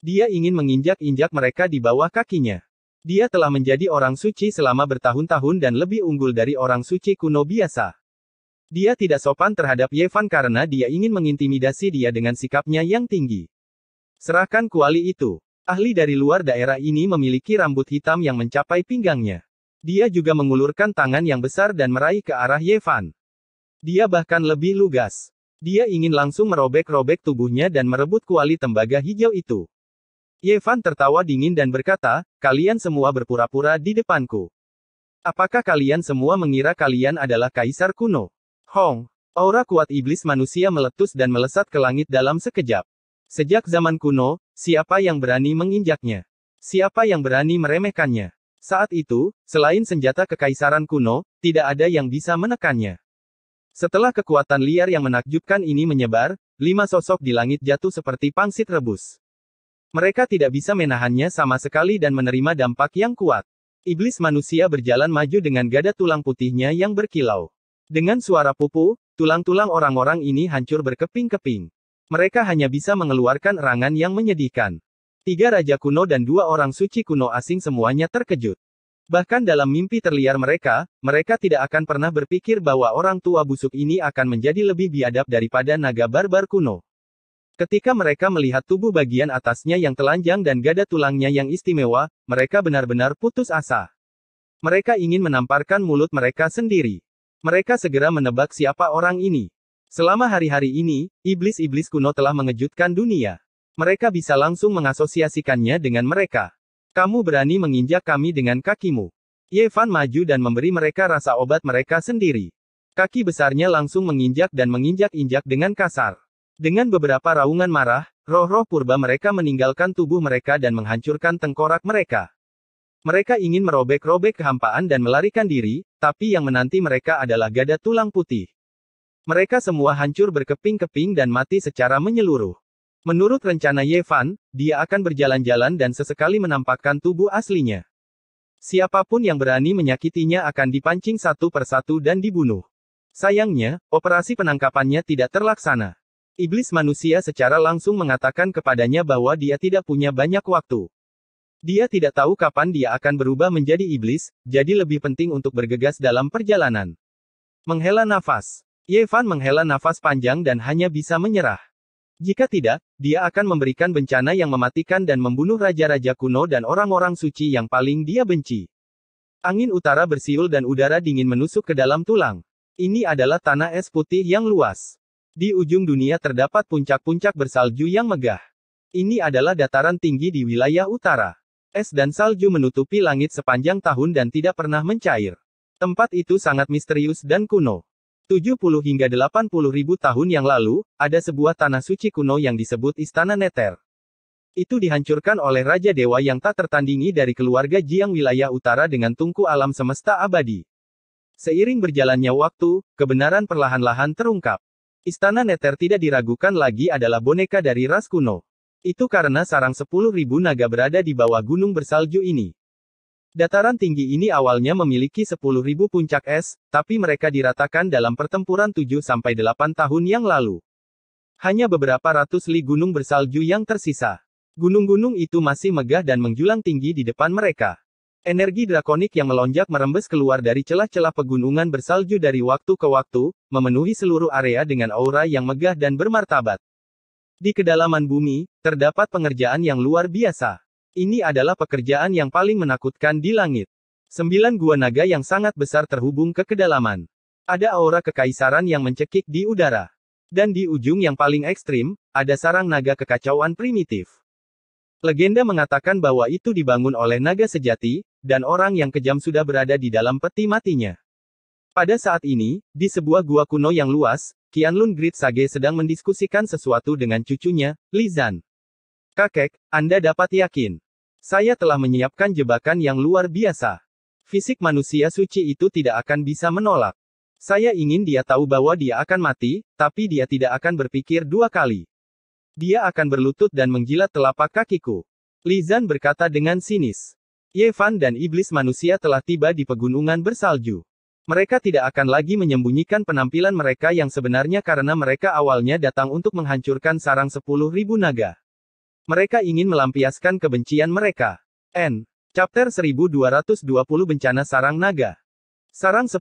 Dia ingin menginjak-injak mereka di bawah kakinya. Dia telah menjadi orang suci selama bertahun-tahun dan lebih unggul dari orang suci kuno biasa. Dia tidak sopan terhadap Yevan karena dia ingin mengintimidasi dia dengan sikapnya yang tinggi. Serahkan kuali itu. Ahli dari luar daerah ini memiliki rambut hitam yang mencapai pinggangnya. Dia juga mengulurkan tangan yang besar dan meraih ke arah Yevan. Dia bahkan lebih lugas. Dia ingin langsung merobek-robek tubuhnya dan merebut kuali tembaga hijau itu. Yevan tertawa dingin dan berkata, kalian semua berpura-pura di depanku. Apakah kalian semua mengira kalian adalah kaisar kuno? Hong. Aura kuat iblis manusia meletus dan melesat ke langit dalam sekejap. Sejak zaman kuno, siapa yang berani menginjaknya? Siapa yang berani meremehkannya? Saat itu, selain senjata kekaisaran kuno, tidak ada yang bisa menekannya. Setelah kekuatan liar yang menakjubkan ini menyebar, lima sosok di langit jatuh seperti pangsit rebus. Mereka tidak bisa menahannya sama sekali dan menerima dampak yang kuat. Iblis manusia berjalan maju dengan gada tulang putihnya yang berkilau. Dengan suara pupu, tulang-tulang orang-orang ini hancur berkeping-keping. Mereka hanya bisa mengeluarkan erangan yang menyedihkan. Tiga raja kuno dan dua orang suci kuno asing semuanya terkejut. Bahkan dalam mimpi terliar mereka, mereka tidak akan pernah berpikir bahwa orang tua busuk ini akan menjadi lebih biadab daripada naga barbar kuno. Ketika mereka melihat tubuh bagian atasnya yang telanjang dan gada tulangnya yang istimewa, mereka benar-benar putus asa. Mereka ingin menamparkan mulut mereka sendiri. Mereka segera menebak siapa orang ini. Selama hari-hari ini, iblis-iblis kuno telah mengejutkan dunia. Mereka bisa langsung mengasosiasikannya dengan mereka. Kamu berani menginjak kami dengan kakimu. Yevan maju dan memberi mereka rasa obat mereka sendiri. Kaki besarnya langsung menginjak dan menginjak-injak dengan kasar. Dengan beberapa raungan marah, roh-roh purba mereka meninggalkan tubuh mereka dan menghancurkan tengkorak mereka. Mereka ingin merobek-robek kehampaan dan melarikan diri, tapi yang menanti mereka adalah gada tulang putih. Mereka semua hancur berkeping-keping dan mati secara menyeluruh. Menurut rencana Yevan, dia akan berjalan-jalan dan sesekali menampakkan tubuh aslinya. Siapapun yang berani menyakitinya akan dipancing satu persatu dan dibunuh. Sayangnya, operasi penangkapannya tidak terlaksana. Iblis manusia secara langsung mengatakan kepadanya bahwa dia tidak punya banyak waktu. Dia tidak tahu kapan dia akan berubah menjadi iblis, jadi lebih penting untuk bergegas dalam perjalanan. Menghela nafas. Yevan menghela nafas panjang dan hanya bisa menyerah. Jika tidak, dia akan memberikan bencana yang mematikan dan membunuh raja-raja kuno dan orang-orang suci yang paling dia benci. Angin utara bersiul dan udara dingin menusuk ke dalam tulang. Ini adalah tanah es putih yang luas. Di ujung dunia terdapat puncak-puncak bersalju yang megah. Ini adalah dataran tinggi di wilayah utara. Es dan salju menutupi langit sepanjang tahun dan tidak pernah mencair. Tempat itu sangat misterius dan kuno. 70 hingga 80 ribu tahun yang lalu, ada sebuah tanah suci kuno yang disebut Istana Neter. Itu dihancurkan oleh Raja Dewa yang tak tertandingi dari keluarga Jiang wilayah utara dengan tungku alam semesta abadi. Seiring berjalannya waktu, kebenaran perlahan-lahan terungkap. Istana Neter tidak diragukan lagi adalah boneka dari ras kuno. Itu karena sarang 10.000 naga berada di bawah gunung bersalju ini. Dataran tinggi ini awalnya memiliki 10.000 puncak es, tapi mereka diratakan dalam pertempuran 7-8 tahun yang lalu. Hanya beberapa ratus li gunung bersalju yang tersisa. Gunung-gunung itu masih megah dan menjulang tinggi di depan mereka. Energi drakonik yang melonjak merembes keluar dari celah-celah pegunungan bersalju dari waktu ke waktu, memenuhi seluruh area dengan aura yang megah dan bermartabat. Di kedalaman bumi, terdapat pengerjaan yang luar biasa. Ini adalah pekerjaan yang paling menakutkan di langit. Sembilan gua naga yang sangat besar terhubung ke kedalaman. Ada aura kekaisaran yang mencekik di udara. Dan di ujung yang paling ekstrim, ada sarang naga kekacauan primitif. Legenda mengatakan bahwa itu dibangun oleh naga sejati, dan orang yang kejam sudah berada di dalam peti matinya. Pada saat ini, di sebuah gua kuno yang luas, Qianlun Grid Sage sedang mendiskusikan sesuatu dengan cucunya, Zan. Kakek, Anda dapat yakin. Saya telah menyiapkan jebakan yang luar biasa. Fisik manusia suci itu tidak akan bisa menolak. Saya ingin dia tahu bahwa dia akan mati, tapi dia tidak akan berpikir dua kali. Dia akan berlutut dan menjilat telapak kakiku. Zan berkata dengan sinis. Yevan dan iblis manusia telah tiba di pegunungan bersalju. Mereka tidak akan lagi menyembunyikan penampilan mereka yang sebenarnya karena mereka awalnya datang untuk menghancurkan sarang 10.000 naga. Mereka ingin melampiaskan kebencian mereka. N. Chapter 1220 Bencana Sarang Naga Sarang 10.000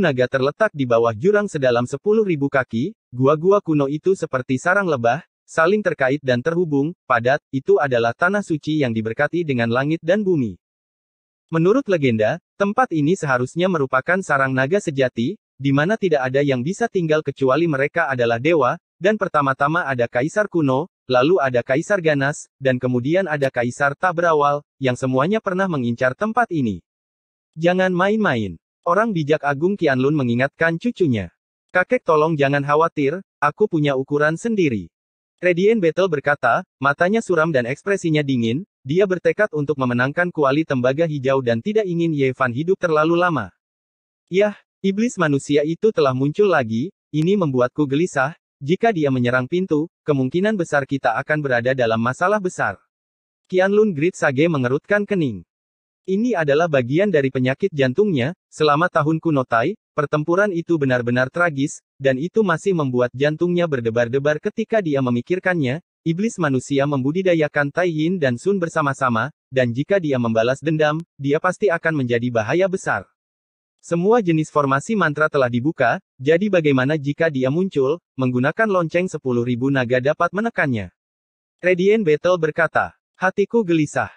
naga terletak di bawah jurang sedalam 10.000 kaki, gua-gua kuno itu seperti sarang lebah, saling terkait dan terhubung, padat, itu adalah tanah suci yang diberkati dengan langit dan bumi. Menurut legenda, Tempat ini seharusnya merupakan sarang naga sejati, di mana tidak ada yang bisa tinggal kecuali mereka adalah dewa, dan pertama-tama ada Kaisar kuno, lalu ada Kaisar Ganas, dan kemudian ada Kaisar Tabrawal, yang semuanya pernah mengincar tempat ini. Jangan main-main. Orang bijak Agung Kianlun mengingatkan cucunya. Kakek tolong jangan khawatir, aku punya ukuran sendiri. Redien Battle berkata, matanya suram dan ekspresinya dingin, dia bertekad untuk memenangkan kuali tembaga hijau dan tidak ingin Yevan hidup terlalu lama. Yah, iblis manusia itu telah muncul lagi, ini membuatku gelisah, jika dia menyerang pintu, kemungkinan besar kita akan berada dalam masalah besar. Qianlun grit Sage mengerutkan kening. Ini adalah bagian dari penyakit jantungnya, selama tahun kuno Tai, pertempuran itu benar-benar tragis, dan itu masih membuat jantungnya berdebar-debar ketika dia memikirkannya, iblis manusia membudidayakan Tai Yin dan Sun bersama-sama, dan jika dia membalas dendam, dia pasti akan menjadi bahaya besar. Semua jenis formasi mantra telah dibuka, jadi bagaimana jika dia muncul, menggunakan lonceng 10.000 naga dapat menekannya. Radiant Battle berkata, hatiku gelisah.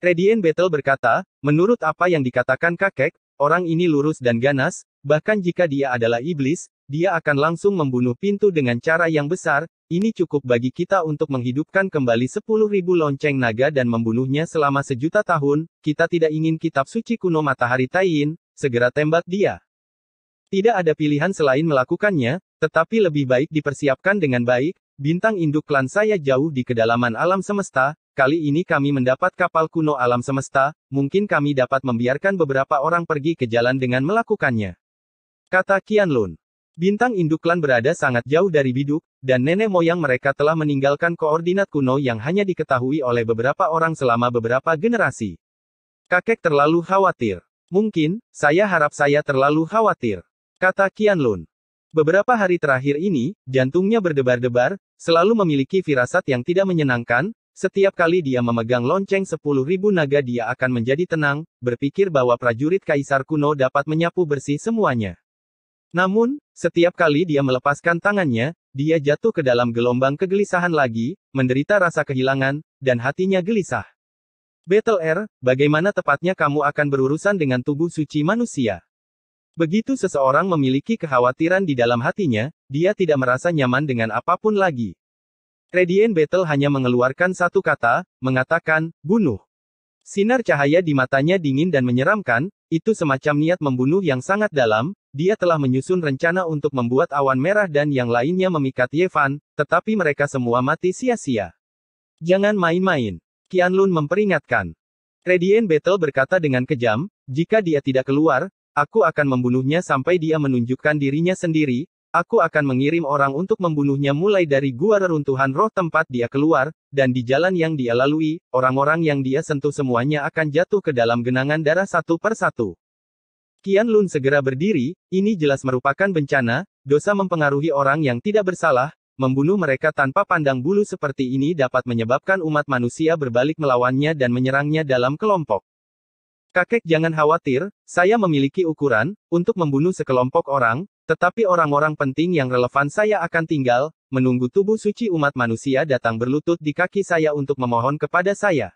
Redien Betel berkata, menurut apa yang dikatakan kakek, orang ini lurus dan ganas, bahkan jika dia adalah iblis, dia akan langsung membunuh pintu dengan cara yang besar, ini cukup bagi kita untuk menghidupkan kembali 10.000 lonceng naga dan membunuhnya selama sejuta tahun, kita tidak ingin kitab suci kuno matahari Taiyin, segera tembak dia. Tidak ada pilihan selain melakukannya, tetapi lebih baik dipersiapkan dengan baik, bintang induk klan saya jauh di kedalaman alam semesta, Kali ini kami mendapat kapal kuno alam semesta, mungkin kami dapat membiarkan beberapa orang pergi ke jalan dengan melakukannya. Kata Lun. Bintang induk induklan berada sangat jauh dari biduk, dan nenek moyang mereka telah meninggalkan koordinat kuno yang hanya diketahui oleh beberapa orang selama beberapa generasi. Kakek terlalu khawatir. Mungkin, saya harap saya terlalu khawatir. Kata Lun. Beberapa hari terakhir ini, jantungnya berdebar-debar, selalu memiliki firasat yang tidak menyenangkan, setiap kali dia memegang lonceng sepuluh ribu naga dia akan menjadi tenang, berpikir bahwa prajurit kaisar kuno dapat menyapu bersih semuanya. Namun, setiap kali dia melepaskan tangannya, dia jatuh ke dalam gelombang kegelisahan lagi, menderita rasa kehilangan, dan hatinya gelisah. Battle Air, bagaimana tepatnya kamu akan berurusan dengan tubuh suci manusia? Begitu seseorang memiliki kekhawatiran di dalam hatinya, dia tidak merasa nyaman dengan apapun lagi. Radiant Battle hanya mengeluarkan satu kata, mengatakan, bunuh. Sinar cahaya di matanya dingin dan menyeramkan, itu semacam niat membunuh yang sangat dalam, dia telah menyusun rencana untuk membuat awan merah dan yang lainnya memikat Yevan, tetapi mereka semua mati sia-sia. Jangan main-main. Qianlun memperingatkan. Radiant Battle berkata dengan kejam, jika dia tidak keluar, aku akan membunuhnya sampai dia menunjukkan dirinya sendiri, Aku akan mengirim orang untuk membunuhnya mulai dari gua reruntuhan roh tempat dia keluar, dan di jalan yang dia lalui, orang-orang yang dia sentuh semuanya akan jatuh ke dalam genangan darah satu per satu. Kian Lun segera berdiri, ini jelas merupakan bencana, dosa mempengaruhi orang yang tidak bersalah, membunuh mereka tanpa pandang bulu seperti ini dapat menyebabkan umat manusia berbalik melawannya dan menyerangnya dalam kelompok. Kakek jangan khawatir, saya memiliki ukuran, untuk membunuh sekelompok orang, tetapi orang-orang penting yang relevan saya akan tinggal, menunggu tubuh suci umat manusia datang berlutut di kaki saya untuk memohon kepada saya.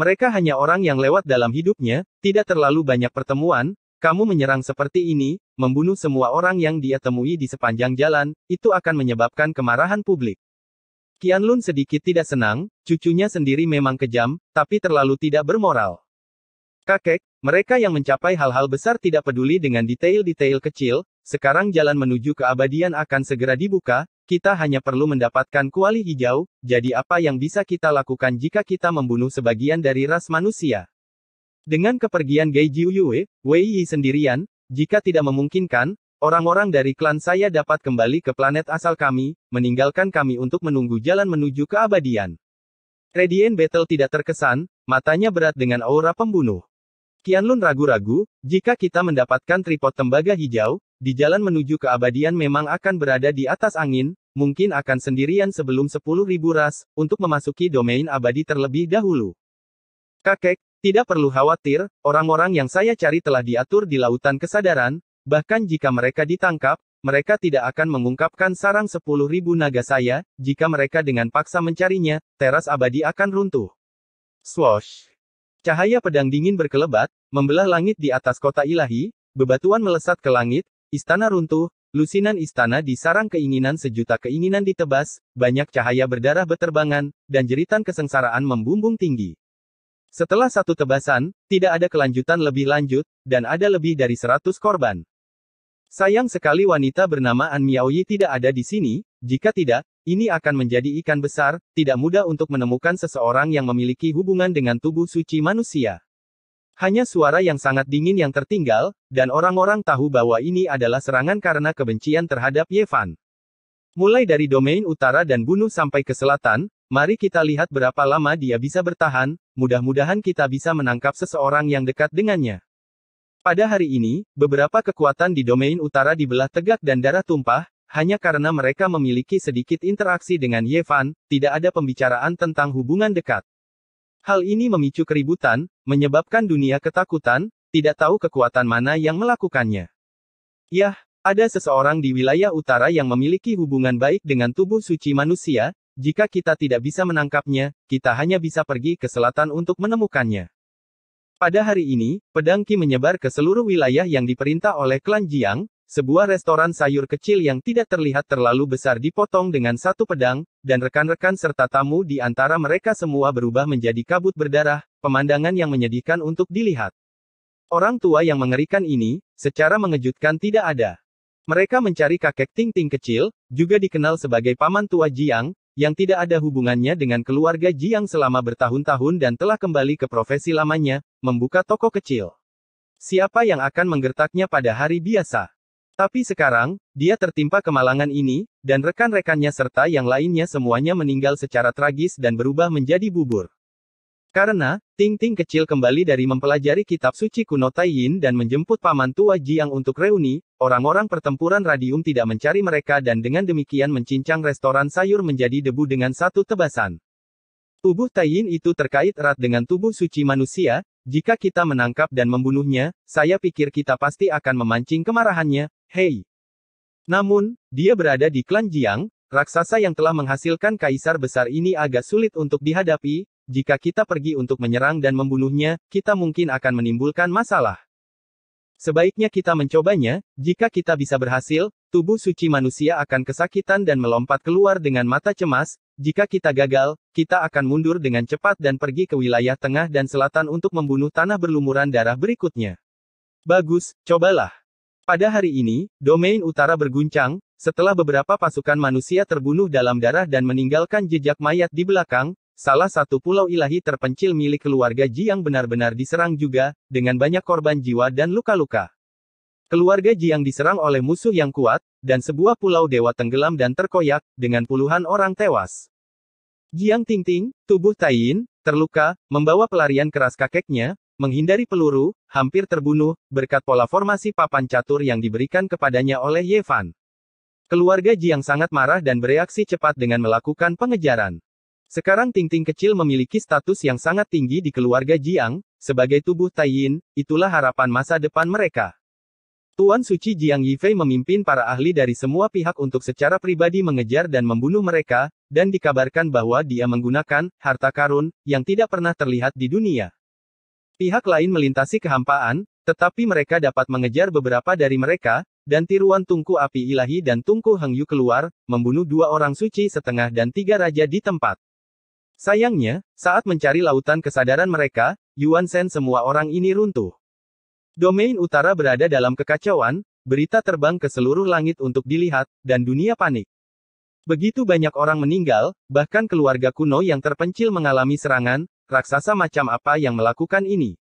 Mereka hanya orang yang lewat dalam hidupnya, tidak terlalu banyak pertemuan, kamu menyerang seperti ini, membunuh semua orang yang dia temui di sepanjang jalan, itu akan menyebabkan kemarahan publik. Lun sedikit tidak senang, cucunya sendiri memang kejam, tapi terlalu tidak bermoral. Kakek, mereka yang mencapai hal-hal besar tidak peduli dengan detail-detail kecil, sekarang jalan menuju keabadian akan segera dibuka, kita hanya perlu mendapatkan kuali hijau, jadi apa yang bisa kita lakukan jika kita membunuh sebagian dari ras manusia? Dengan kepergian Gai Jiuyue, Wei Yi sendirian, jika tidak memungkinkan, orang-orang dari klan saya dapat kembali ke planet asal kami, meninggalkan kami untuk menunggu jalan menuju keabadian. Radiant Battle tidak terkesan, matanya berat dengan aura pembunuh. Qianlun ragu-ragu, jika kita mendapatkan tripod tembaga hijau, di jalan menuju keabadian memang akan berada di atas angin, mungkin akan sendirian sebelum 10.000 ras, untuk memasuki domain abadi terlebih dahulu. Kakek, tidak perlu khawatir, orang-orang yang saya cari telah diatur di lautan kesadaran, bahkan jika mereka ditangkap, mereka tidak akan mengungkapkan sarang 10.000 naga saya, jika mereka dengan paksa mencarinya, teras abadi akan runtuh. Swosh. Cahaya pedang dingin berkelebat, membelah langit di atas kota ilahi, bebatuan melesat ke langit, istana runtuh, lusinan istana di sarang keinginan sejuta keinginan ditebas, banyak cahaya berdarah beterbangan, dan jeritan kesengsaraan membumbung tinggi. Setelah satu tebasan, tidak ada kelanjutan lebih lanjut, dan ada lebih dari seratus korban. Sayang sekali wanita bernama An Miaoyi tidak ada di sini, jika tidak, ini akan menjadi ikan besar, tidak mudah untuk menemukan seseorang yang memiliki hubungan dengan tubuh suci manusia. Hanya suara yang sangat dingin yang tertinggal, dan orang-orang tahu bahwa ini adalah serangan karena kebencian terhadap Yevan. Mulai dari domain utara dan bunuh sampai ke selatan, mari kita lihat berapa lama dia bisa bertahan, mudah-mudahan kita bisa menangkap seseorang yang dekat dengannya. Pada hari ini, beberapa kekuatan di domain utara dibelah tegak dan darah tumpah, hanya karena mereka memiliki sedikit interaksi dengan Yevan, tidak ada pembicaraan tentang hubungan dekat. Hal ini memicu keributan, menyebabkan dunia ketakutan, tidak tahu kekuatan mana yang melakukannya. Yah, ada seseorang di wilayah utara yang memiliki hubungan baik dengan tubuh suci manusia, jika kita tidak bisa menangkapnya, kita hanya bisa pergi ke selatan untuk menemukannya. Pada hari ini, pedang Qi menyebar ke seluruh wilayah yang diperintah oleh klan Jiang, sebuah restoran sayur kecil yang tidak terlihat terlalu besar dipotong dengan satu pedang, dan rekan-rekan serta tamu di antara mereka semua berubah menjadi kabut berdarah, pemandangan yang menyedihkan untuk dilihat. Orang tua yang mengerikan ini, secara mengejutkan tidak ada. Mereka mencari kakek Ting Ting kecil, juga dikenal sebagai paman tua Jiang, yang tidak ada hubungannya dengan keluarga Jiang selama bertahun-tahun dan telah kembali ke profesi lamanya, membuka toko kecil. Siapa yang akan menggertaknya pada hari biasa? Tapi sekarang, dia tertimpa kemalangan ini, dan rekan-rekannya serta yang lainnya semuanya meninggal secara tragis dan berubah menjadi bubur. Karena, Ting Ting kecil kembali dari mempelajari kitab suci kuno Taiyin dan menjemput paman tua Jiang untuk reuni, orang-orang pertempuran radium tidak mencari mereka dan dengan demikian mencincang restoran sayur menjadi debu dengan satu tebasan. Tubuh Taiyin itu terkait erat dengan tubuh suci manusia, jika kita menangkap dan membunuhnya, saya pikir kita pasti akan memancing kemarahannya, hei. Namun, dia berada di klan Jiang, raksasa yang telah menghasilkan kaisar besar ini agak sulit untuk dihadapi, jika kita pergi untuk menyerang dan membunuhnya, kita mungkin akan menimbulkan masalah. Sebaiknya kita mencobanya, jika kita bisa berhasil, tubuh suci manusia akan kesakitan dan melompat keluar dengan mata cemas, jika kita gagal, kita akan mundur dengan cepat dan pergi ke wilayah tengah dan selatan untuk membunuh tanah berlumuran darah berikutnya. Bagus, cobalah. Pada hari ini, domain utara berguncang, setelah beberapa pasukan manusia terbunuh dalam darah dan meninggalkan jejak mayat di belakang, Salah satu pulau ilahi terpencil milik keluarga Jiang benar-benar diserang juga, dengan banyak korban jiwa dan luka-luka. Keluarga Jiang diserang oleh musuh yang kuat, dan sebuah pulau dewa tenggelam dan terkoyak, dengan puluhan orang tewas. Jiang Tingting, tubuh Taiyin, terluka, membawa pelarian keras kakeknya, menghindari peluru, hampir terbunuh, berkat pola formasi papan catur yang diberikan kepadanya oleh Ye Keluarga Jiang sangat marah dan bereaksi cepat dengan melakukan pengejaran. Sekarang Tingting kecil memiliki status yang sangat tinggi di keluarga Jiang, sebagai tubuh Taiyin, itulah harapan masa depan mereka. Tuan Suci Jiang Yifei memimpin para ahli dari semua pihak untuk secara pribadi mengejar dan membunuh mereka, dan dikabarkan bahwa dia menggunakan harta karun yang tidak pernah terlihat di dunia. Pihak lain melintasi kehampaan, tetapi mereka dapat mengejar beberapa dari mereka, dan tiruan Tungku Api Ilahi dan Tungku Hengyu keluar, membunuh dua orang suci setengah dan tiga raja di tempat. Sayangnya, saat mencari lautan kesadaran mereka, Yuan Shen semua orang ini runtuh. Domain utara berada dalam kekacauan, berita terbang ke seluruh langit untuk dilihat, dan dunia panik. Begitu banyak orang meninggal, bahkan keluarga kuno yang terpencil mengalami serangan, raksasa macam apa yang melakukan ini.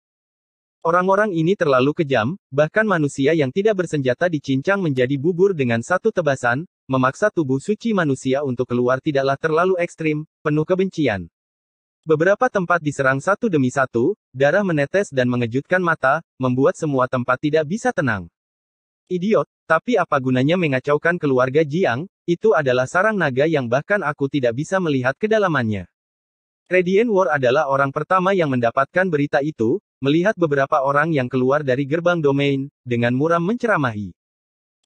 Orang-orang ini terlalu kejam, bahkan manusia yang tidak bersenjata dicincang menjadi bubur dengan satu tebasan, memaksa tubuh suci manusia untuk keluar tidaklah terlalu ekstrim, penuh kebencian. Beberapa tempat diserang satu demi satu, darah menetes dan mengejutkan mata, membuat semua tempat tidak bisa tenang. Idiot, tapi apa gunanya mengacaukan keluarga Jiang, itu adalah sarang naga yang bahkan aku tidak bisa melihat kedalamannya. Radiant War adalah orang pertama yang mendapatkan berita itu, melihat beberapa orang yang keluar dari gerbang domain, dengan muram menceramahi.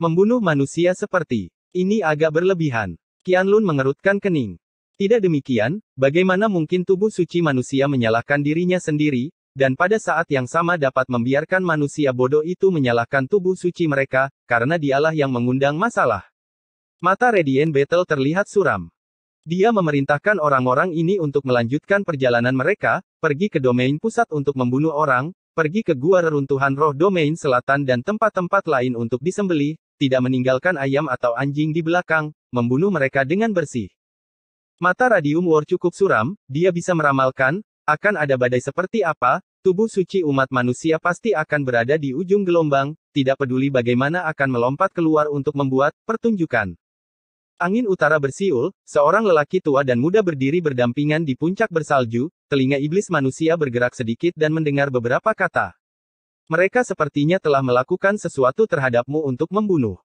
Membunuh manusia seperti ini agak berlebihan. Lun mengerutkan kening. Tidak demikian, bagaimana mungkin tubuh suci manusia menyalahkan dirinya sendiri, dan pada saat yang sama dapat membiarkan manusia bodoh itu menyalahkan tubuh suci mereka, karena dialah yang mengundang masalah. Mata Radiant Battle terlihat suram. Dia memerintahkan orang-orang ini untuk melanjutkan perjalanan mereka, pergi ke domain pusat untuk membunuh orang, pergi ke gua reruntuhan roh domain selatan dan tempat-tempat lain untuk disembelih, tidak meninggalkan ayam atau anjing di belakang, membunuh mereka dengan bersih. Mata Radium War cukup suram, dia bisa meramalkan, akan ada badai seperti apa, tubuh suci umat manusia pasti akan berada di ujung gelombang, tidak peduli bagaimana akan melompat keluar untuk membuat pertunjukan. Angin utara bersiul, seorang lelaki tua dan muda berdiri berdampingan di puncak bersalju, telinga iblis manusia bergerak sedikit dan mendengar beberapa kata. Mereka sepertinya telah melakukan sesuatu terhadapmu untuk membunuh.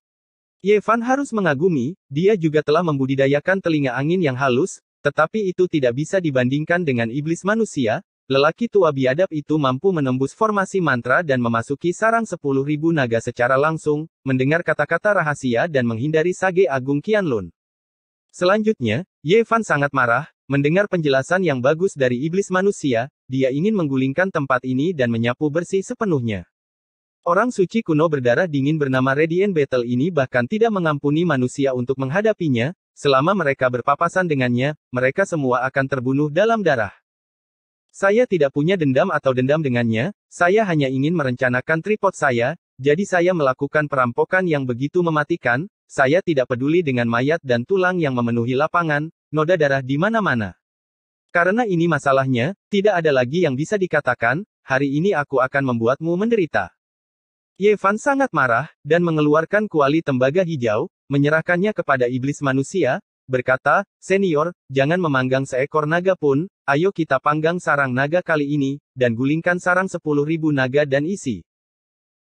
Yevan harus mengagumi, dia juga telah membudidayakan telinga angin yang halus, tetapi itu tidak bisa dibandingkan dengan iblis manusia, lelaki tua biadab itu mampu menembus formasi mantra dan memasuki sarang 10.000 naga secara langsung, mendengar kata-kata rahasia dan menghindari sage agung Qianlun. Selanjutnya, Yevan sangat marah, Mendengar penjelasan yang bagus dari iblis manusia, dia ingin menggulingkan tempat ini dan menyapu bersih sepenuhnya. Orang suci kuno berdarah dingin bernama Radiant Battle ini bahkan tidak mengampuni manusia untuk menghadapinya, selama mereka berpapasan dengannya, mereka semua akan terbunuh dalam darah. Saya tidak punya dendam atau dendam dengannya, saya hanya ingin merencanakan tripod saya, jadi saya melakukan perampokan yang begitu mematikan, saya tidak peduli dengan mayat dan tulang yang memenuhi lapangan, noda darah di mana-mana. Karena ini masalahnya, tidak ada lagi yang bisa dikatakan, hari ini aku akan membuatmu menderita. Yevan sangat marah, dan mengeluarkan kuali tembaga hijau, menyerahkannya kepada iblis manusia, berkata, Senior, jangan memanggang seekor naga pun, ayo kita panggang sarang naga kali ini, dan gulingkan sarang sepuluh ribu naga dan isi.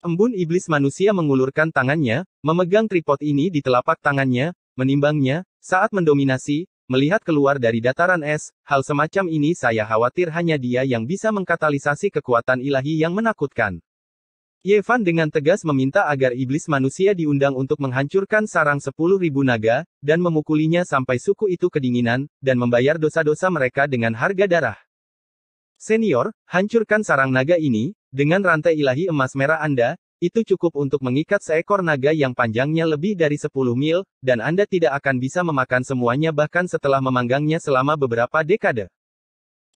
Embun iblis manusia mengulurkan tangannya, memegang tripod ini di telapak tangannya, menimbangnya, saat mendominasi, Melihat keluar dari dataran es, hal semacam ini saya khawatir hanya dia yang bisa mengkatalisasi kekuatan ilahi yang menakutkan. Yevan dengan tegas meminta agar iblis manusia diundang untuk menghancurkan sarang sepuluh ribu naga, dan memukulinya sampai suku itu kedinginan, dan membayar dosa-dosa mereka dengan harga darah. Senior, hancurkan sarang naga ini, dengan rantai ilahi emas merah Anda, itu cukup untuk mengikat seekor naga yang panjangnya lebih dari 10 mil, dan Anda tidak akan bisa memakan semuanya bahkan setelah memanggangnya selama beberapa dekade.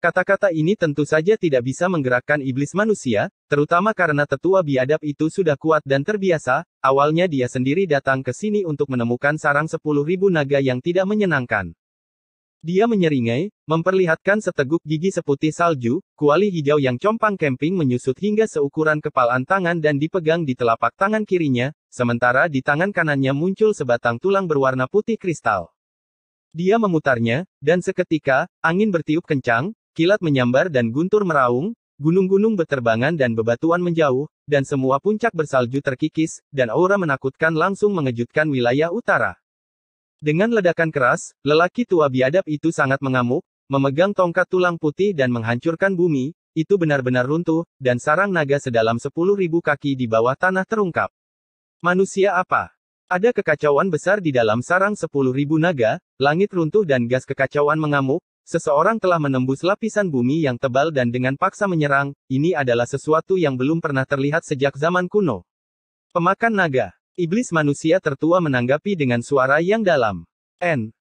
Kata-kata ini tentu saja tidak bisa menggerakkan iblis manusia, terutama karena tetua biadab itu sudah kuat dan terbiasa, awalnya dia sendiri datang ke sini untuk menemukan sarang 10.000 naga yang tidak menyenangkan. Dia menyeringai, memperlihatkan seteguk gigi seputih salju, kuali hijau yang compang kemping menyusut hingga seukuran kepalan tangan dan dipegang di telapak tangan kirinya, sementara di tangan kanannya muncul sebatang tulang berwarna putih kristal. Dia memutarnya, dan seketika, angin bertiup kencang, kilat menyambar dan guntur meraung, gunung-gunung beterbangan dan bebatuan menjauh, dan semua puncak bersalju terkikis, dan aura menakutkan langsung mengejutkan wilayah utara. Dengan ledakan keras, lelaki tua biadab itu sangat mengamuk, memegang tongkat tulang putih dan menghancurkan bumi, itu benar-benar runtuh, dan sarang naga sedalam 10.000 kaki di bawah tanah terungkap. Manusia apa? Ada kekacauan besar di dalam sarang 10.000 naga, langit runtuh dan gas kekacauan mengamuk, seseorang telah menembus lapisan bumi yang tebal dan dengan paksa menyerang, ini adalah sesuatu yang belum pernah terlihat sejak zaman kuno. Pemakan naga Iblis manusia tertua menanggapi dengan suara yang dalam. N.